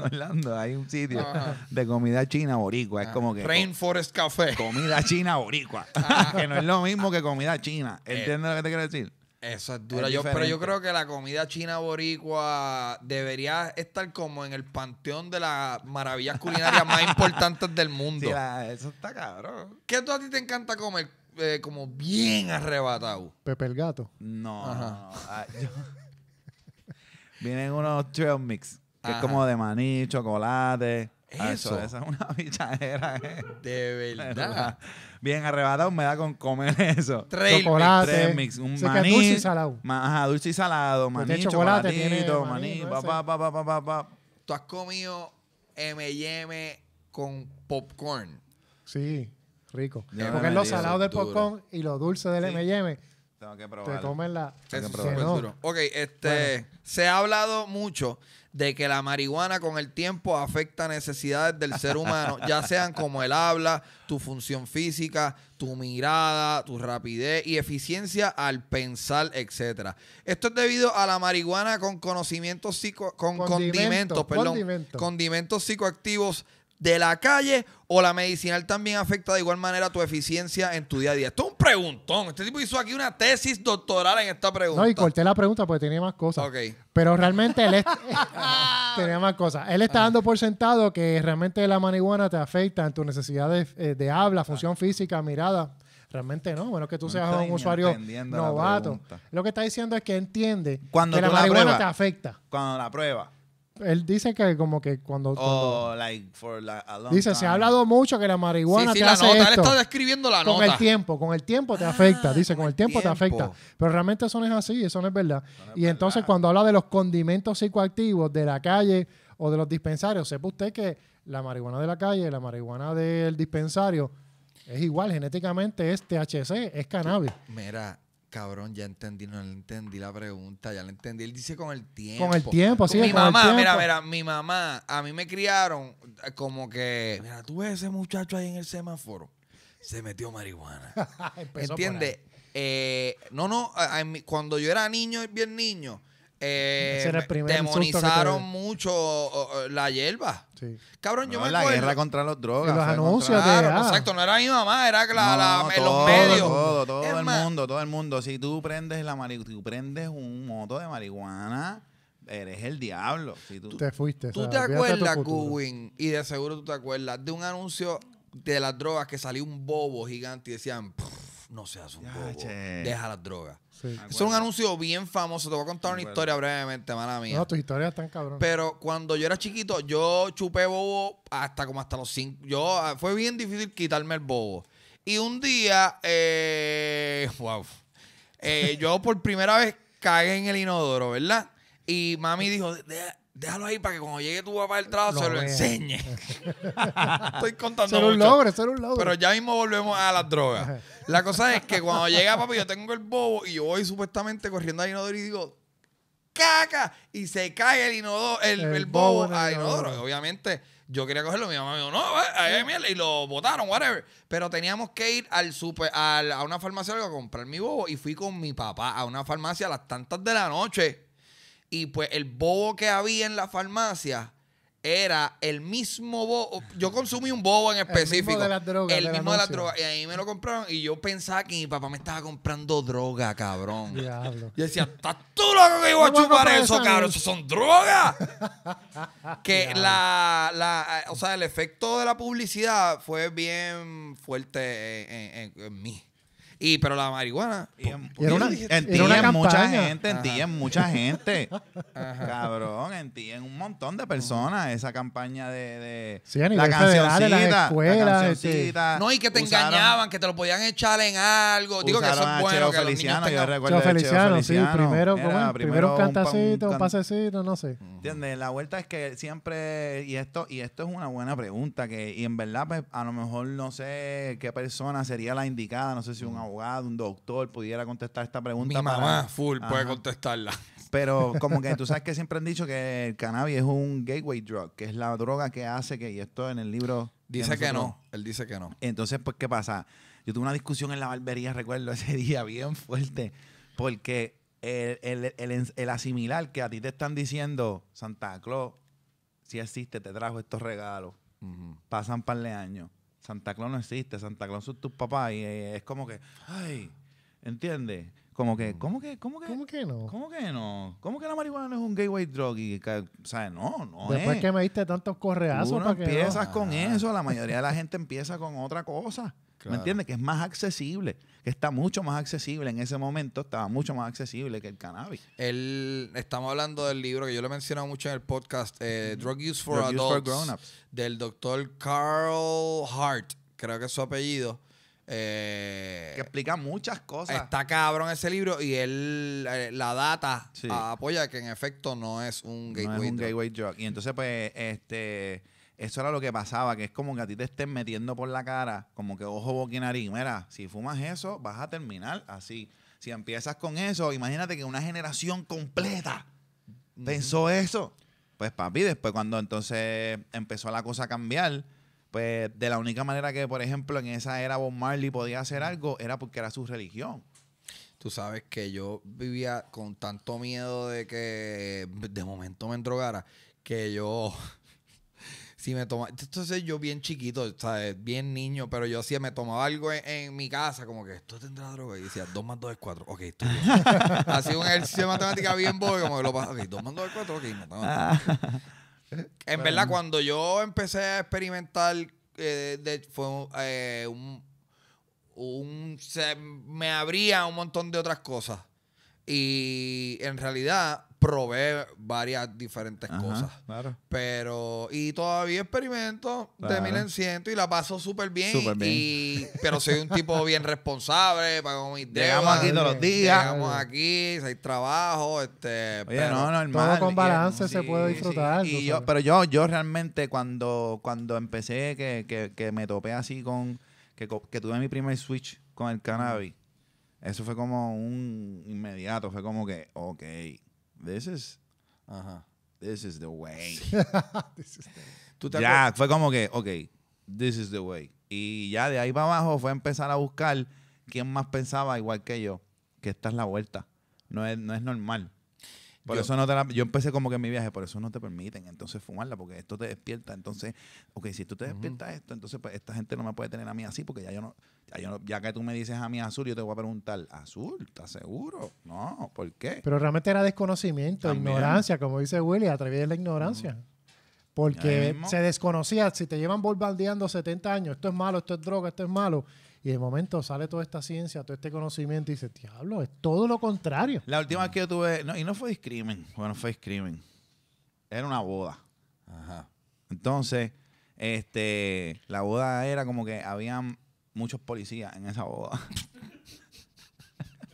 Orlando, hay un sitio de comida china boricua. Es ah, como que... Rainforest Café. Comida china boricua. Ah. que no es lo mismo que comida china. ¿Entiendes lo que te quiero decir? Eso es duro. pero yo creo que la comida china boricua debería estar como en el panteón de las maravillas culinarias más (laughs) importantes del mundo. Sí, eso está cabrón. ¿Qué tú a ti te encanta comer eh, como bien arrebatado? Pepe el gato. No. Ah, (laughs) Vienen unos trail mix, que es como de maní, chocolate. Eso. esa es una (laughs) bichadera. Eh. De verdad. Bien arrebatado me da con comer (laughs) eso. Tres, chocolate. mix, un maní. dulce y salado. ajá, dulce y salado. Maní, chocolate chocolatito, maní, Tú has comido M&M con popcorn. Sí, rico. Porque es lo salado del popcorn y lo dulce del M&M. Tengo que probar. Te comen la... Ok, este... Se ha hablado mucho de que la marihuana con el tiempo afecta necesidades del ser humano, ya sean como el habla, tu función física, tu mirada, tu rapidez y eficiencia al pensar, etcétera. Esto es debido a la marihuana con conocimientos psico con condimentos, perdón, condimentos psicoactivos de la calle o la medicinal también afecta de igual manera tu eficiencia en tu día a día? Esto es un preguntón. Este tipo hizo aquí una tesis doctoral en esta pregunta. No, y corté la pregunta porque tenía más cosas. Pero realmente él (laughs) (laughs) tenía más cosas. Él está ah. dando por sentado que realmente la marihuana te afecta en tus necesidades eh, de, habla, función ah. física, mirada. Realmente no, bueno que tú seas un usuario novato. Lo que está diciendo es que entiende cuando que la marihuana te afecta. Cuando la prueba él dice que como que cuando, oh, like for a dice se ha hablado mucho que la marihuana sí, la está describiendo la con el tiempo con el tiempo te ah, afecta dice con, el tiempo, te afecta pero realmente eso no es así eso no es verdad y entonces cuando habla de los condimentos psicoactivos de la calle o de los dispensarios sepa usted que la marihuana de la calle la marihuana del dispensario es igual genéticamente es THC es cannabis mira cabrón, ya entendí, no le entendí la pregunta, ya la entendí. Él dice con el tiempo. Con el tiempo, así Mi mamá, mira, mira, mi mamá, a mí me criaron como que, mira, tú ves ese muchacho ahí en el semáforo, se metió marihuana. (laughs) ¿Entiendes? Eh, no, no, cuando yo era niño, bien niño, eh, demonizaron mucho la hierba. Sí. Cabrón, yo me la guerra contra las drogas. los anuncios ah. exacto, no era mi mamá, era la, todo, los medios. Todo, el mundo, todo el mundo. Si tú prendes la tú prendes un moto de marihuana, eres el diablo. Si tú, Te fuiste. ¿Tú te acuerdas, Cubin, Y de seguro tú te acuerdas de un anuncio de las drogas que salió un bobo gigante y decían, no seas un bobo. Deja las drogas. Es un anuncio bien famoso. Te voy a contar una historia brevemente, mala mía. No, tus historias están cabrón. Pero cuando yo era chiquito, yo chupé bobo hasta como hasta los cinco. Yo, ah, fue bien difícil quitarme el bobo. Y un día, eh, (laughs) wow. Eh, yo por primera vez cagué en el inodoro, ¿verdad? Y mami dijo, Déjalo ahí para que cuando llegue tu papá al trabajo se lo enseñe. (laughs) Estoy contando Ser un logro, ser un logro. Pero ya mismo volvemos a las drogas. La cosa es que cuando llega y yo tengo el bobo y yo voy supuestamente corriendo al inodoro y digo, caca, y se cae el inodoro, el, El bobo al inodoro. Obviamente, yo quería cogerlo, mi mamá me dijo, no, a ahí hay miel", y lo botaron, whatever. Pero teníamos que ir al super, a una farmacia a comprar mi bobo y fui con mi papá a una farmacia a las tantas de la noche y pues el bobo que había en la farmacia era el mismo bobo. Yo consumí un bobo en específico. El mismo de las drogas. El mismo la de las drogas. Y ahí me lo compraron. Y yo pensaba que mi papá me estaba comprando droga, cabrón. Diablo. Y decía, ¿estás tú loco que iba a chupar eso, cabrón? Eso son drogas. (laughs) que la, la, O sea, el efecto de la publicidad fue bien fuerte en mí. Y, pero la marihuana. en, pues, ti en, mucha gente, en ti en mucha gente. Cabrón, en ti en un montón de personas. Esa campaña de. la cancioncita. la cancioncita. Este, no, y que te engañaban, que te lo podían echar en algo. Digo que eso es bueno. Que Feliciano, yo recuerdo. Cheo Feliciano, Cheo Feliciano, sí. Primero, primero, un cantacito, un, pasecito, no sé. ¿Entiendes? La vuelta es que siempre. Y esto, y esto es una buena pregunta. que Y en verdad, pues, a lo mejor no sé qué persona sería la indicada. No sé si un abogado, un doctor pudiera contestar esta pregunta. Mi mamá full puede contestarla. Pero (laughs) como que tú sabes que siempre han dicho que el cannabis es un gateway drug, que es la droga que hace que, y esto en el libro... Dice que, no, él dice que no. Entonces, pues, ¿qué pasa? Yo tuve una discusión en la barbería, recuerdo (laughs) ese día, bien fuerte, porque el, asimilar que a ti te están diciendo, Santa Claus, si existe, te trajo estos regalos, pasan par de años Santa Claus no existe, Santa Claus son tus papás y eh, es como que, ay, ¿entiendes? Como que, mm. ¿cómo que, cómo que? cómo que no? ¿Cómo que no? ¿Cómo que la marihuana no es un gateway drug? Y, que, no, no Después que me diste tantos correazos Tú no empiezas con ah. eso, la mayoría de la gente empieza con otra cosa. ¿Me entiendes? Que es más accesible, que está mucho más accesible. En ese momento estaba mucho más accesible que el cannabis. estamos hablando del libro que yo le he mencionado mucho en el podcast, eh, Drug Use for Adults, del doctor Carl Hart, creo que es su apellido. Eh, que explica muchas cosas. Está cabrón ese libro y él, eh, la data apoya que en efecto no es un gateway, gateway drug. Y entonces, pues, este eso era lo que pasaba, que es como que a ti te estén metiendo por la cara, como que ojo, boquinarín Mira, si fumas eso, vas a terminar así. Si empiezas con eso, imagínate que una generación completa pensó eso. Pues papi, después cuando entonces empezó la cosa a cambiar, pues de la única manera que, por ejemplo, en esa era Bob Marley podía hacer algo era porque era su religión. Tú sabes que yo vivía con tanto miedo de que de momento me drogara que yo me tomaba. Entonces yo bien chiquito, Bien niño, pero yo hacía me tomaba algo en, mi casa, como que esto tendrá droga. Y decía, 2 más 2 es 4. Ok, bien. (laughs) Hacía un ejercicio de matemática bien bobo, como que lo pasaba. Ok, 2 más 2 es 4. Ok, no, tomaba. Ah. En verdad, cuando yo empecé a experimentar, eh, de, fue eh, un. me abría un montón de otras cosas. Y en realidad, probé varias diferentes cosas. Claro. Pero, y todavía experimento de mil en ciento y la paso súper bien. Súper bien. pero soy un tipo (laughs) bien responsable, pago mis deudas. Llegamos aquí todos los días. Llegamos aquí, hay trabajo, este. pero, no, normal. Todo con balance se puede disfrutar. Y yo, pero yo, yo realmente cuando, cuando empecé, que, que, que me topé así con, que, que tuve mi primer switch con el cannabis, eso fue como un inmediato, fue como que, ok, this is, ajá, this is the way. (laughs) Ya, fue como que, ok, this is the way. Y ya de ahí para abajo fue empezar a buscar quién más pensaba igual que yo, que esta es la vuelta. No no es normal. Por yo, eso no te yo empecé como que en mi viaje, por eso no te permiten entonces fumarla, porque esto te despierta. Entonces, ok, si tú te despiertas esto, entonces pues, esta gente no me puede tener a mí así, porque ya yo no, ya, yo ya que tú me dices a mí azul, yo te voy a preguntar, azul, ¿estás seguro? No, ¿por qué? Pero realmente era desconocimiento, ignorancia, como dice Willy, a través de la ignorancia. Porque se desconocía, si te llevan bombardeando 70 años, esto es malo, esto es droga, esto es malo, y de momento sale toda esta ciencia, todo este conocimiento y dice diablo, es todo lo contrario. La última que yo tuve, y no fue discrimen, bueno, fue discrimen. Era una boda. Ajá. Entonces, este, la boda era como que habían muchos policías en esa boda.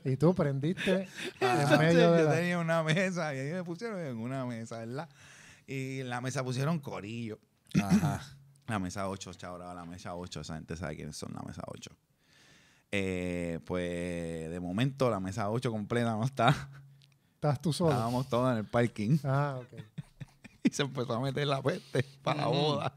Y tú prendiste. (laughs) Entonces, yo tenía una mesa y ahí me pusieron en una mesa, ¿verdad? Y en la mesa pusieron corillo. Ajá. La mesa 8, ahora la mesa 8, esa gente sabe quiénes son la mesa 8. Eh, pues de momento la mesa 8 completa no está. Estás tú solo. Estábamos todos en el parking. Ah, ok. (laughs) y se empezó a meter la peste para la mm. boda.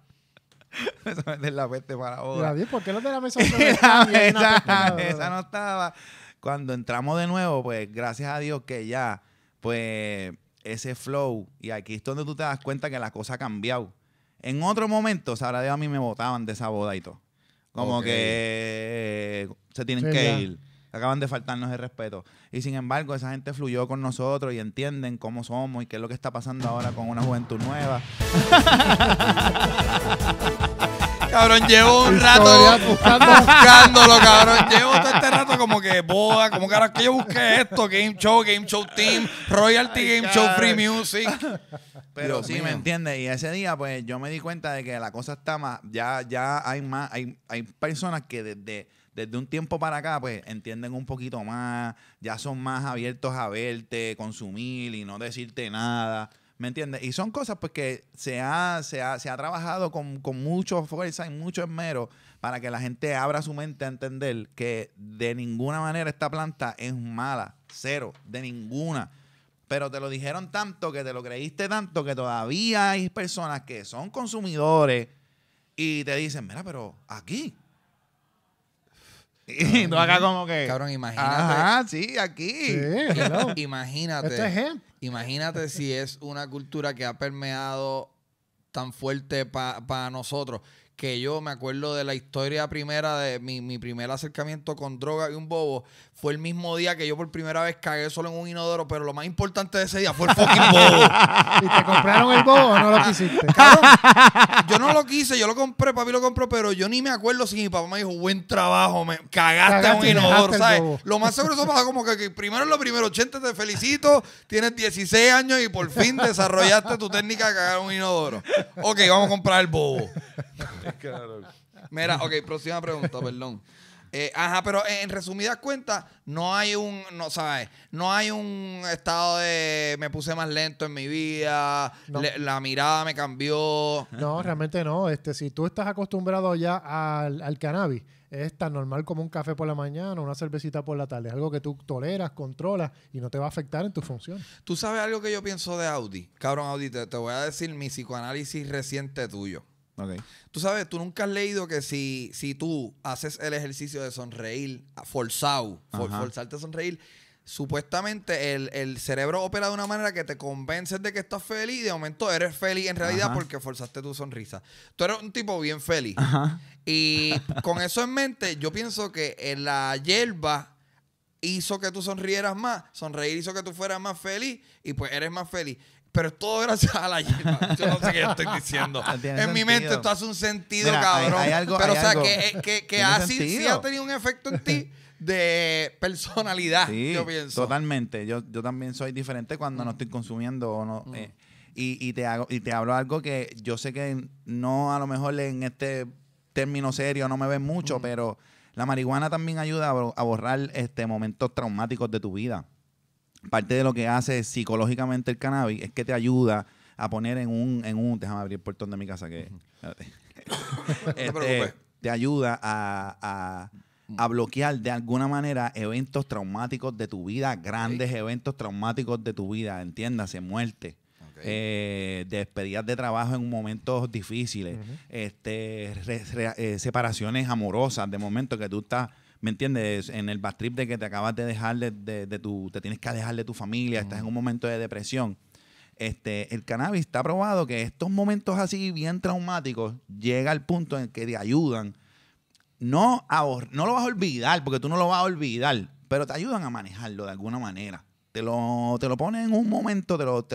(laughs) se empezó a meter la peste para la boda. ¿Por qué los de la mesa 8 (laughs) no no estaba. Cuando entramos de nuevo, pues gracias a Dios que ya, pues ese flow, y aquí es donde tú te das cuenta que la cosa ha cambiado en otro momento, sabrá Dios, a mí me votaban de esa boda y todo. Como que eh, se tienen que ir. Acaban de faltarnos el respeto. Y sin embargo, esa gente fluyó con nosotros y entienden cómo somos y qué es lo que está pasando ahora con una juventud nueva. (laughs) Cabrón, llevo un rato buscándolo, cabrón. Llevo todo este rato como que boda, como carajo que yo busqué esto, Game Show, Game Show Team, Royalty Game Show, Free Music. Pero sí, ¿me entiendes? Y ese día, pues, yo me di cuenta de que la cosa está más, ya, ya hay más, hay, hay personas que desde desde un tiempo para acá, pues entienden un poquito más, ya son más abiertos a verte, consumir y no decirte nada. ¿Me entiendes? Y son cosas porque pues, se ha, se trabajado con, con mucha fuerza y mucho esmero para que la gente abra su mente a entender que de ninguna manera esta planta es mala. Cero. De ninguna. Pero te lo dijeron tanto que te lo creíste tanto que todavía hay personas que son consumidores y te dicen, mira, pero aquí y tú acá como que... Cabrón, imagínate. Ajá, sí, aquí. Sí, (laughs) imagínate. Este imagínate si es una cultura que ha permeado tan fuerte para nosotros que yo me acuerdo de la historia primera de mi, primer acercamiento con droga y un bobo. Fue el mismo día que yo por primera vez cagué solo en un inodoro, pero lo más importante de ese día fue el fucking bobo. (laughs) ¿Y te compraron el bobo no lo quisiste? (laughs) yo no lo quise, yo lo compré, papi lo compró, pero yo ni me acuerdo si mi papá me dijo, buen trabajo, me cagaste, en un inodoro, ¿sabes? Lo más seguro eso pasa como que, primero en lo primero, 80 te felicito, tienes 16 años y por fin desarrollaste tu técnica de cagar un inodoro. Ok, vamos a comprar el bobo. (laughs) Mira, ok, próxima pregunta, perdón. Eh, ajá, pero en resumidas cuentas, no hay un, no sabes, no hay un estado de me puse más lento en mi vida, la mirada me cambió. No, realmente no. Este, si tú estás acostumbrado ya al, cannabis, es tan normal como un café por la mañana, una cervecita por la tarde. Es algo que tú toleras, controlas y no te va a afectar en tu función. Tú sabes algo que yo pienso de Audi. Cabrón, Audi, te voy a decir mi psicoanálisis reciente tuyo. Tú sabes, tú nunca has leído que si, si tú haces el ejercicio de sonreír, ah, forzado, forzarte a sonreír, supuestamente el, cerebro opera de una manera que te convences de que estás feliz y de momento eres feliz en realidad porque forzaste tu sonrisa. Tú eres un tipo bien feliz. Y con eso en mente, yo pienso que la hierba hizo que tú sonrieras más, sonreír hizo que tú fueras más feliz y pues eres más feliz pero todo gracias a la yema. Yo no sé qué estoy diciendo. (laughs) en mi mente esto hace un sentido, cabrón. pero, o sea, eh, que, que, sí, ha tenido un efecto en ti (laughs) de personalidad, yo pienso. Totalmente. Yo, también soy diferente cuando no mm. estoy consumiendo o no. Mm. Eh, y, te hago, y te hablo algo que yo sé que no, a lo mejor en este término serio no me ven mucho, mm. pero la marihuana también ayuda a, borrar este, momentos traumáticos de tu vida parte de lo que hace psicológicamente el cannabis es que te ayuda a poner en un, en un déjame abrir el portón de mi casa que... (laughs) Este, te ayuda a, bloquear de alguna manera eventos traumáticos de tu vida, grandes eventos traumáticos de tu vida, entiéndase, muerte. Eh, despedidas de trabajo en momentos difíciles, este, eh, separaciones amorosas, de momentos que tú estás ¿Me entiendes? En el back trip de que te acabas de dejar de, de, tu, te tienes que dejar de tu familia, estás en un momento de depresión. Este, el cannabis está probado que estos momentos así bien traumáticos llega al punto en que te ayudan. No, a, no lo vas a olvidar, porque tú no lo vas a olvidar, pero te ayudan a manejarlo de alguna manera. Te lo, te lo ponen en un momento, te lo,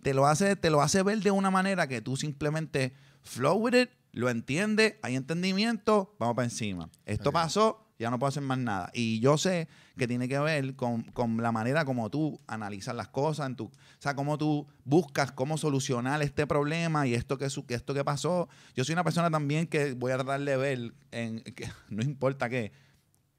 te lo, hace, te lo hace ver de una manera que tú simplemente flow with it, lo entiendes, hay entendimiento, vamos para encima. Esto pasó, ya no puedo hacer más nada. Y yo sé que tiene que ver con, la manera como tú analizas las cosas, en tu, o sea, cómo tú buscas cómo solucionar este problema y esto que, su, esto que pasó. Yo soy una persona también que voy a darle ver, en, que, (laughs) no importa qué,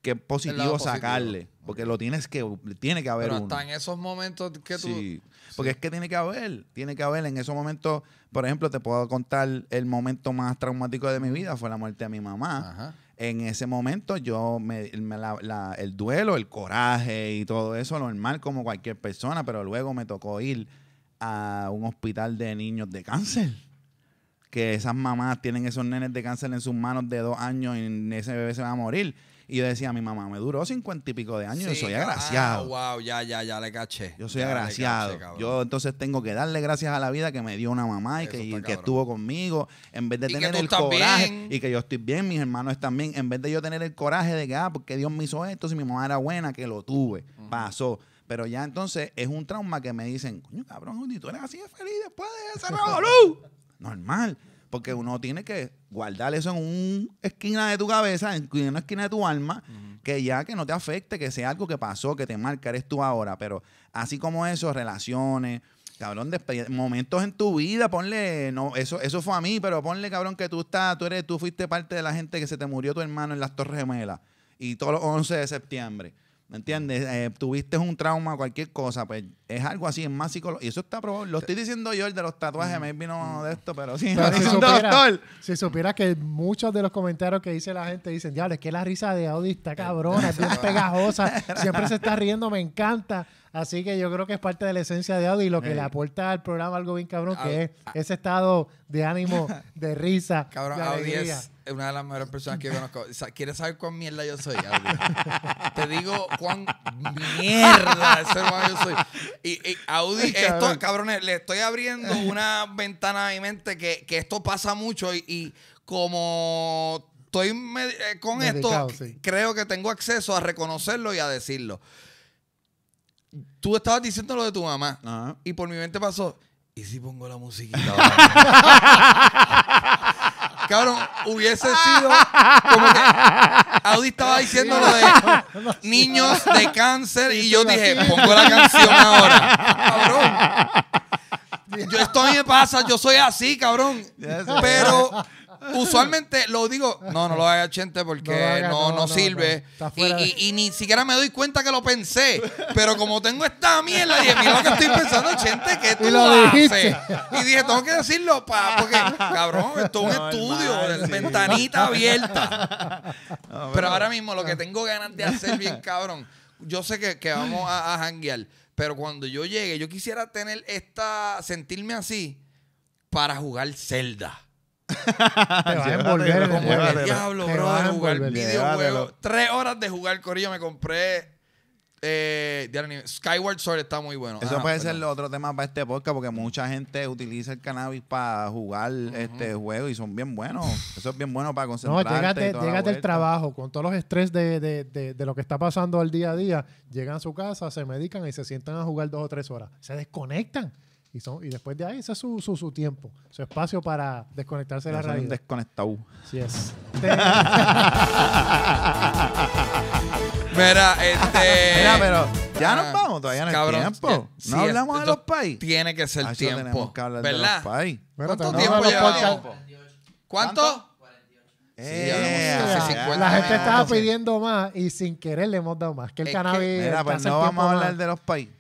qué positivo sacarle, porque lo tienes que tiene que haber Pero hasta en esos momentos que tú sí, porque es que tiene que haber, tiene que haber en esos momentos, por ejemplo, te puedo contar el momento más traumático de mi vida fue la muerte de mi mamá. Ajá en ese momento yo me, el duelo, el coraje y todo eso normal como cualquier persona, pero luego me tocó ir a un hospital de niños de cáncer. Que esas mamás tienen esos nenes de cáncer en sus manos de dos años y ese bebé se va a morir. Y yo decía, mi mamá me duró cincuenta y pico de años, y yo soy ah, agraciado. wow, ya, ya, ya le caché. Yo soy agraciado. yo entonces tengo que darle gracias a la vida que me dio una mamá y, que, estuvo conmigo, en vez de tener el coraje, y que yo estoy bien, mis hermanos están bien, en vez de yo tener el coraje de que, ah, porque Dios me hizo esto, si mi mamá era buena, que lo tuve, pasó. Pero ya entonces es un trauma que me dicen, coño, cabrón, tú eres así de feliz después de ese revolú. (laughs) Normal. Porque uno tiene que guardar eso en una esquina de tu cabeza, en una esquina de tu alma, que ya que no te afecte, que sea algo que pasó, que te marca, eres tú ahora. Pero así como eso, relaciones, cabrón, momentos en tu vida, ponle, no, eso, eso fue a mí, pero ponle, cabrón, que tú estás, tú eres, tú fuiste parte de la gente que se te murió tu hermano en las Torres Gemelas y todos los 11 de septiembre. ¿Me entiendes? Eh, tuviste un trauma, cualquier cosa, pues es algo así, es más psicológico. Y eso está probado. Lo estoy diciendo yo, el de los tatuajes, me mm. vino mm. de esto, pero sí, (laughs) si, supiera, si supiera que muchos de los comentarios que dice la gente dicen, diablo, es que la risa de Audi está cabrona, es bien (laughs) pegajosa, siempre se está riendo, me encanta. Así que yo creo que es parte de la esencia de Audi y lo que eh. le aporta al programa algo bien cabrón, que es ese estado de ánimo, de risa. (laughs) Cabrón, Audi es una de las mejores personas que yo conozco. ¿Quieres saber cuán mierda yo soy, Audi? Te digo cuán mierda ese ser yo soy. Y, Audi, esto, cabrones, le estoy abriendo una ventana a mi mente que, esto pasa mucho y, como estoy eh, con esto, creo que tengo acceso a reconocerlo y a decirlo. Tú estabas diciendo lo de tu mamá y por mi mente pasó, ¿y si pongo la musiquita? (laughs) (laughs) Cabrón, hubiese sido como que Audi estaba diciendo lo de niños de cáncer y yo dije, pongo la canción ahora. Cabrón. Yo, esto a mí me pasa, yo soy así, cabrón. Pero usualmente lo digo, no, no lo haga Chente porque no, no, sirve. Y, ni siquiera me doy cuenta que lo pensé. Pero como tengo esta mierda, dije, mira lo que estoy pensando, Chente, que tú y lo haces? Y dije, tengo que decirlo, porque, cabrón, esto es un estudio, ventanita abierta. Pero, ahora mismo lo que tengo ganas de hacer bien, cabrón, yo sé que, que vamos a, a janguear, pero cuando yo llegue, yo quisiera tener esta, sentirme así para jugar Zelda te Tres horas de jugar, Corillo, me compré eh, Skyward Sword está muy bueno. Eso ah, puede ser otro tema para este podcast porque mucha gente utiliza el cannabis para jugar este juego y son bien buenos. Eso es bien bueno para concentrarte. No, llegate, trabajo con todos los estrés de, de, lo que está pasando al día a día. Llegan a su casa, se medican y se sientan a jugar dos o tres horas. Se desconectan. Y, después de ahí, ese es su, su, su tiempo, su espacio para desconectarse de la realidad. desconectado. Sí es. (laughs) Mira, este. Mira, pero. Ya nos ah, vamos, todavía en el tiempo. Si no hablamos de los países Tiene que ser el tiempo. ¿Cuánto tiempo llevamos? ¿Cuánto? Eh, la gente estaba pidiendo más y sin querer le hemos dado más. Que el cannabis. Mira, pues no vamos a hablar de los países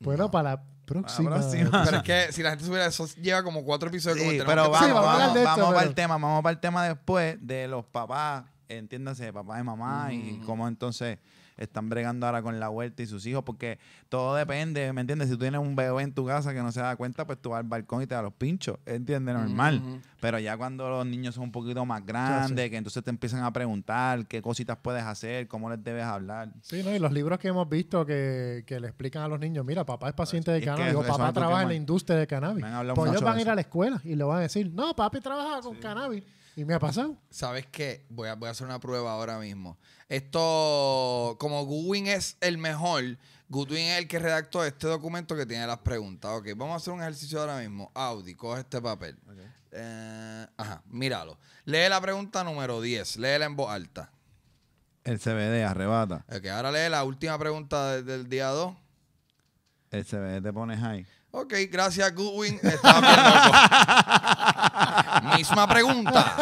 Bueno, para, próximo Pero es que si la gente subiera eso lleva como cuatro episodios. como pero vamos, vamos, vamos, vamos para el tema, vamos para el tema después de los papás, entiéndase, papá y mamá, y cómo entonces están bregando ahora con la vuelta y sus hijos, porque todo depende, ¿me entiendes? Si tú tienes un bebé en tu casa que no se da cuenta, pues tú vas al balcón y te da los pinchos, ¿entiendes? Normal. Pero ya cuando los niños son un poquito más grandes, que entonces te empiezan a preguntar qué cositas puedes hacer, cómo les debes hablar. Sí, ¿no? y los libros que hemos visto que, le explican a los niños, mira, papá es paciente de cannabis, papá trabaja en la industria de cannabis. Pues ellos van a ir a la escuela y le van a decir, no, papi trabaja con cannabis. Y me ha pasado. ¿Sabes qué? Voy a, voy a hacer una prueba ahora mismo. Esto, como Goodwin es el mejor, Goodwin es el que redactó este documento que tiene las preguntas. Ok, vamos a hacer un ejercicio ahora mismo. Audi, coge este papel. Eh, ajá, míralo. Lee la pregunta número 10. Léela en voz alta. El CBD arrebata. Ok, ahora lee la última pregunta del día 2. El CBD te pone high. Ok, gracias Goodwin. (laughs) Misma pregunta.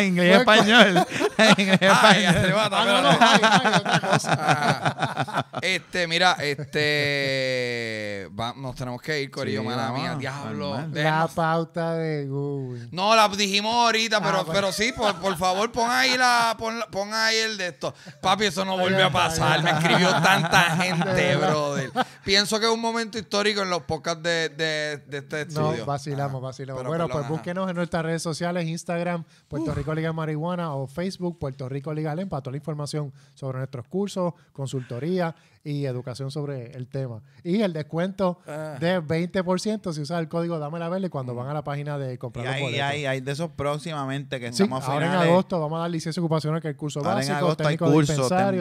(laughs) Inglés español. (laughs) (laughs) ay, ah, no, ay, no, no, ay, (laughs) Este, mira, este. (laughs) nos tenemos que ir, Corillo, mía. Diablo. La pauta de Google. No, la dijimos ahorita, ah, pero, pues. pero sí, por, favor, pon ahí, la, pon, ahí el de esto. Papi, eso no vuelve a pasar. Me escribió tanta (laughs) gente, brother. Pienso que es un momento histórico en los podcasts de, este No, vacilamos, vacilamos. bueno, pues búsquenos en nuestras redes sociales, Instagram, Puerto Rico Legal Marihuana o Facebook, Puerto Rico Legal para toda la información sobre nuestros cursos, consultoría, y educación sobre el tema. Y el descuento ah. de 20% si usa el código Dame la Verde cuando mm. van a la página de comprar y hay, Hay, de esos próximamente que estamos ahora finales. en agosto vamos a dar licencia ocupacional que el curso básico, en agosto hay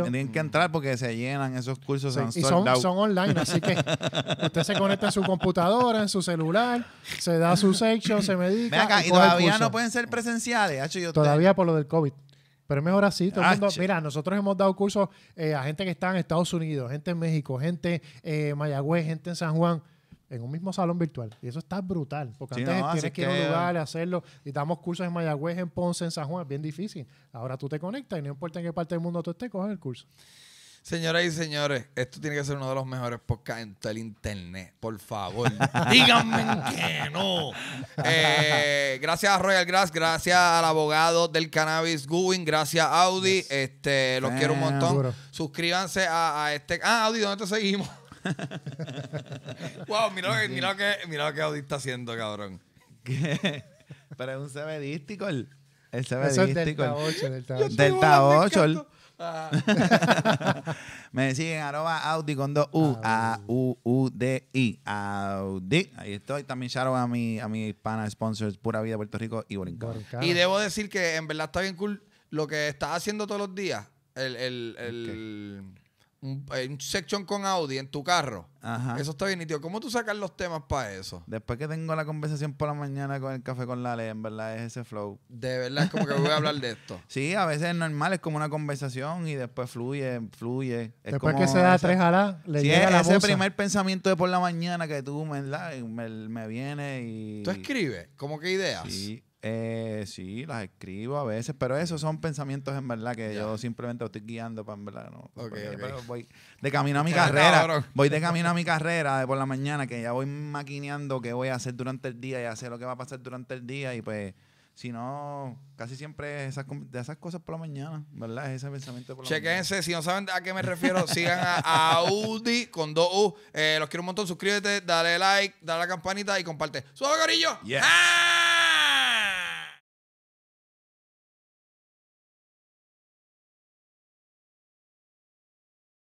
tienen que entrar porque se llenan esos cursos. y son, online, así que (laughs) usted se conecta en su computadora, en su celular, se da su section, se medica. y, todavía no pueden ser presenciales. Yo todavía por lo del COVID. Pero es mejor así. Ah, mira, nosotros hemos dado cursos eh, a gente que está en Estados Unidos, gente en México, gente en eh, Mayagüez, gente en San Juan, en un mismo salón virtual. Y eso está brutal, porque antes tienes que ir a un lugar, hacerlo. Y damos cursos en Mayagüez, en Ponce, en San Juan, bien difícil. Ahora tú te conectas y no importa en qué parte del mundo tú estés, coges el curso. Señoras y señores, esto tiene que ser uno de los mejores podcasts en todo el internet. Por favor, (laughs) díganme que no. Eh, gracias a Royal Grass, gracias al abogado del cannabis Gwyn, gracias a Audi. Este, los quiero un montón. Suscríbanse a, este. Ah, Audi, ¿dónde te seguimos? (laughs) wow, mira lo, que, mira, lo mira Audi está haciendo, cabrón. ¿Qué? Pero es un CBDístico. El CBDístico. Delta 8. Delta 8. Delta 8. (laughs) me siguen arroba Audi con dos U, A, U, U, D, I, Audi. Ahí estoy. También shout a mi, a mi hispana sponsors Pura Vida Puerto Rico y Borincano. Y debo decir que en verdad está bien cool lo que está haciendo todos los días. El, el, un, eh, section con Audi en tu carro. Ajá. Eso está bien tío ¿Cómo tú sacas los temas para eso? Después que tengo la conversación por la mañana con el café con la ley, en verdad es ese flow. De verdad es como que voy a hablar de esto. (laughs) sí, a veces es normal, es como una conversación y después fluye, fluye. después que se da tres alas, le sí, ese primer pensamiento de por la mañana que tú, ¿verdad? Me, viene y... ¿Tú escribes? Como que ideas? Sí. Eh, sí, las escribo a veces, pero esos son pensamientos en verdad que yo simplemente estoy guiando para en verdad. No, pues, pues, voy de camino a mi carrera, voy de camino a mi carrera de por la mañana, que ya voy maquineando qué voy a hacer durante el día, Y hacer lo que va a pasar durante el día y pues, si no, casi siempre esas, de esas cosas por la mañana, ¿verdad? Es ese pensamiento por la Chequense, si no saben a qué me refiero, sigan a, Udi Audi con dos U. Eh, los quiero un montón, suscríbete, dale like, dale la campanita y comparte. ¡Suave, gorillo! Yeah. ¡Ah!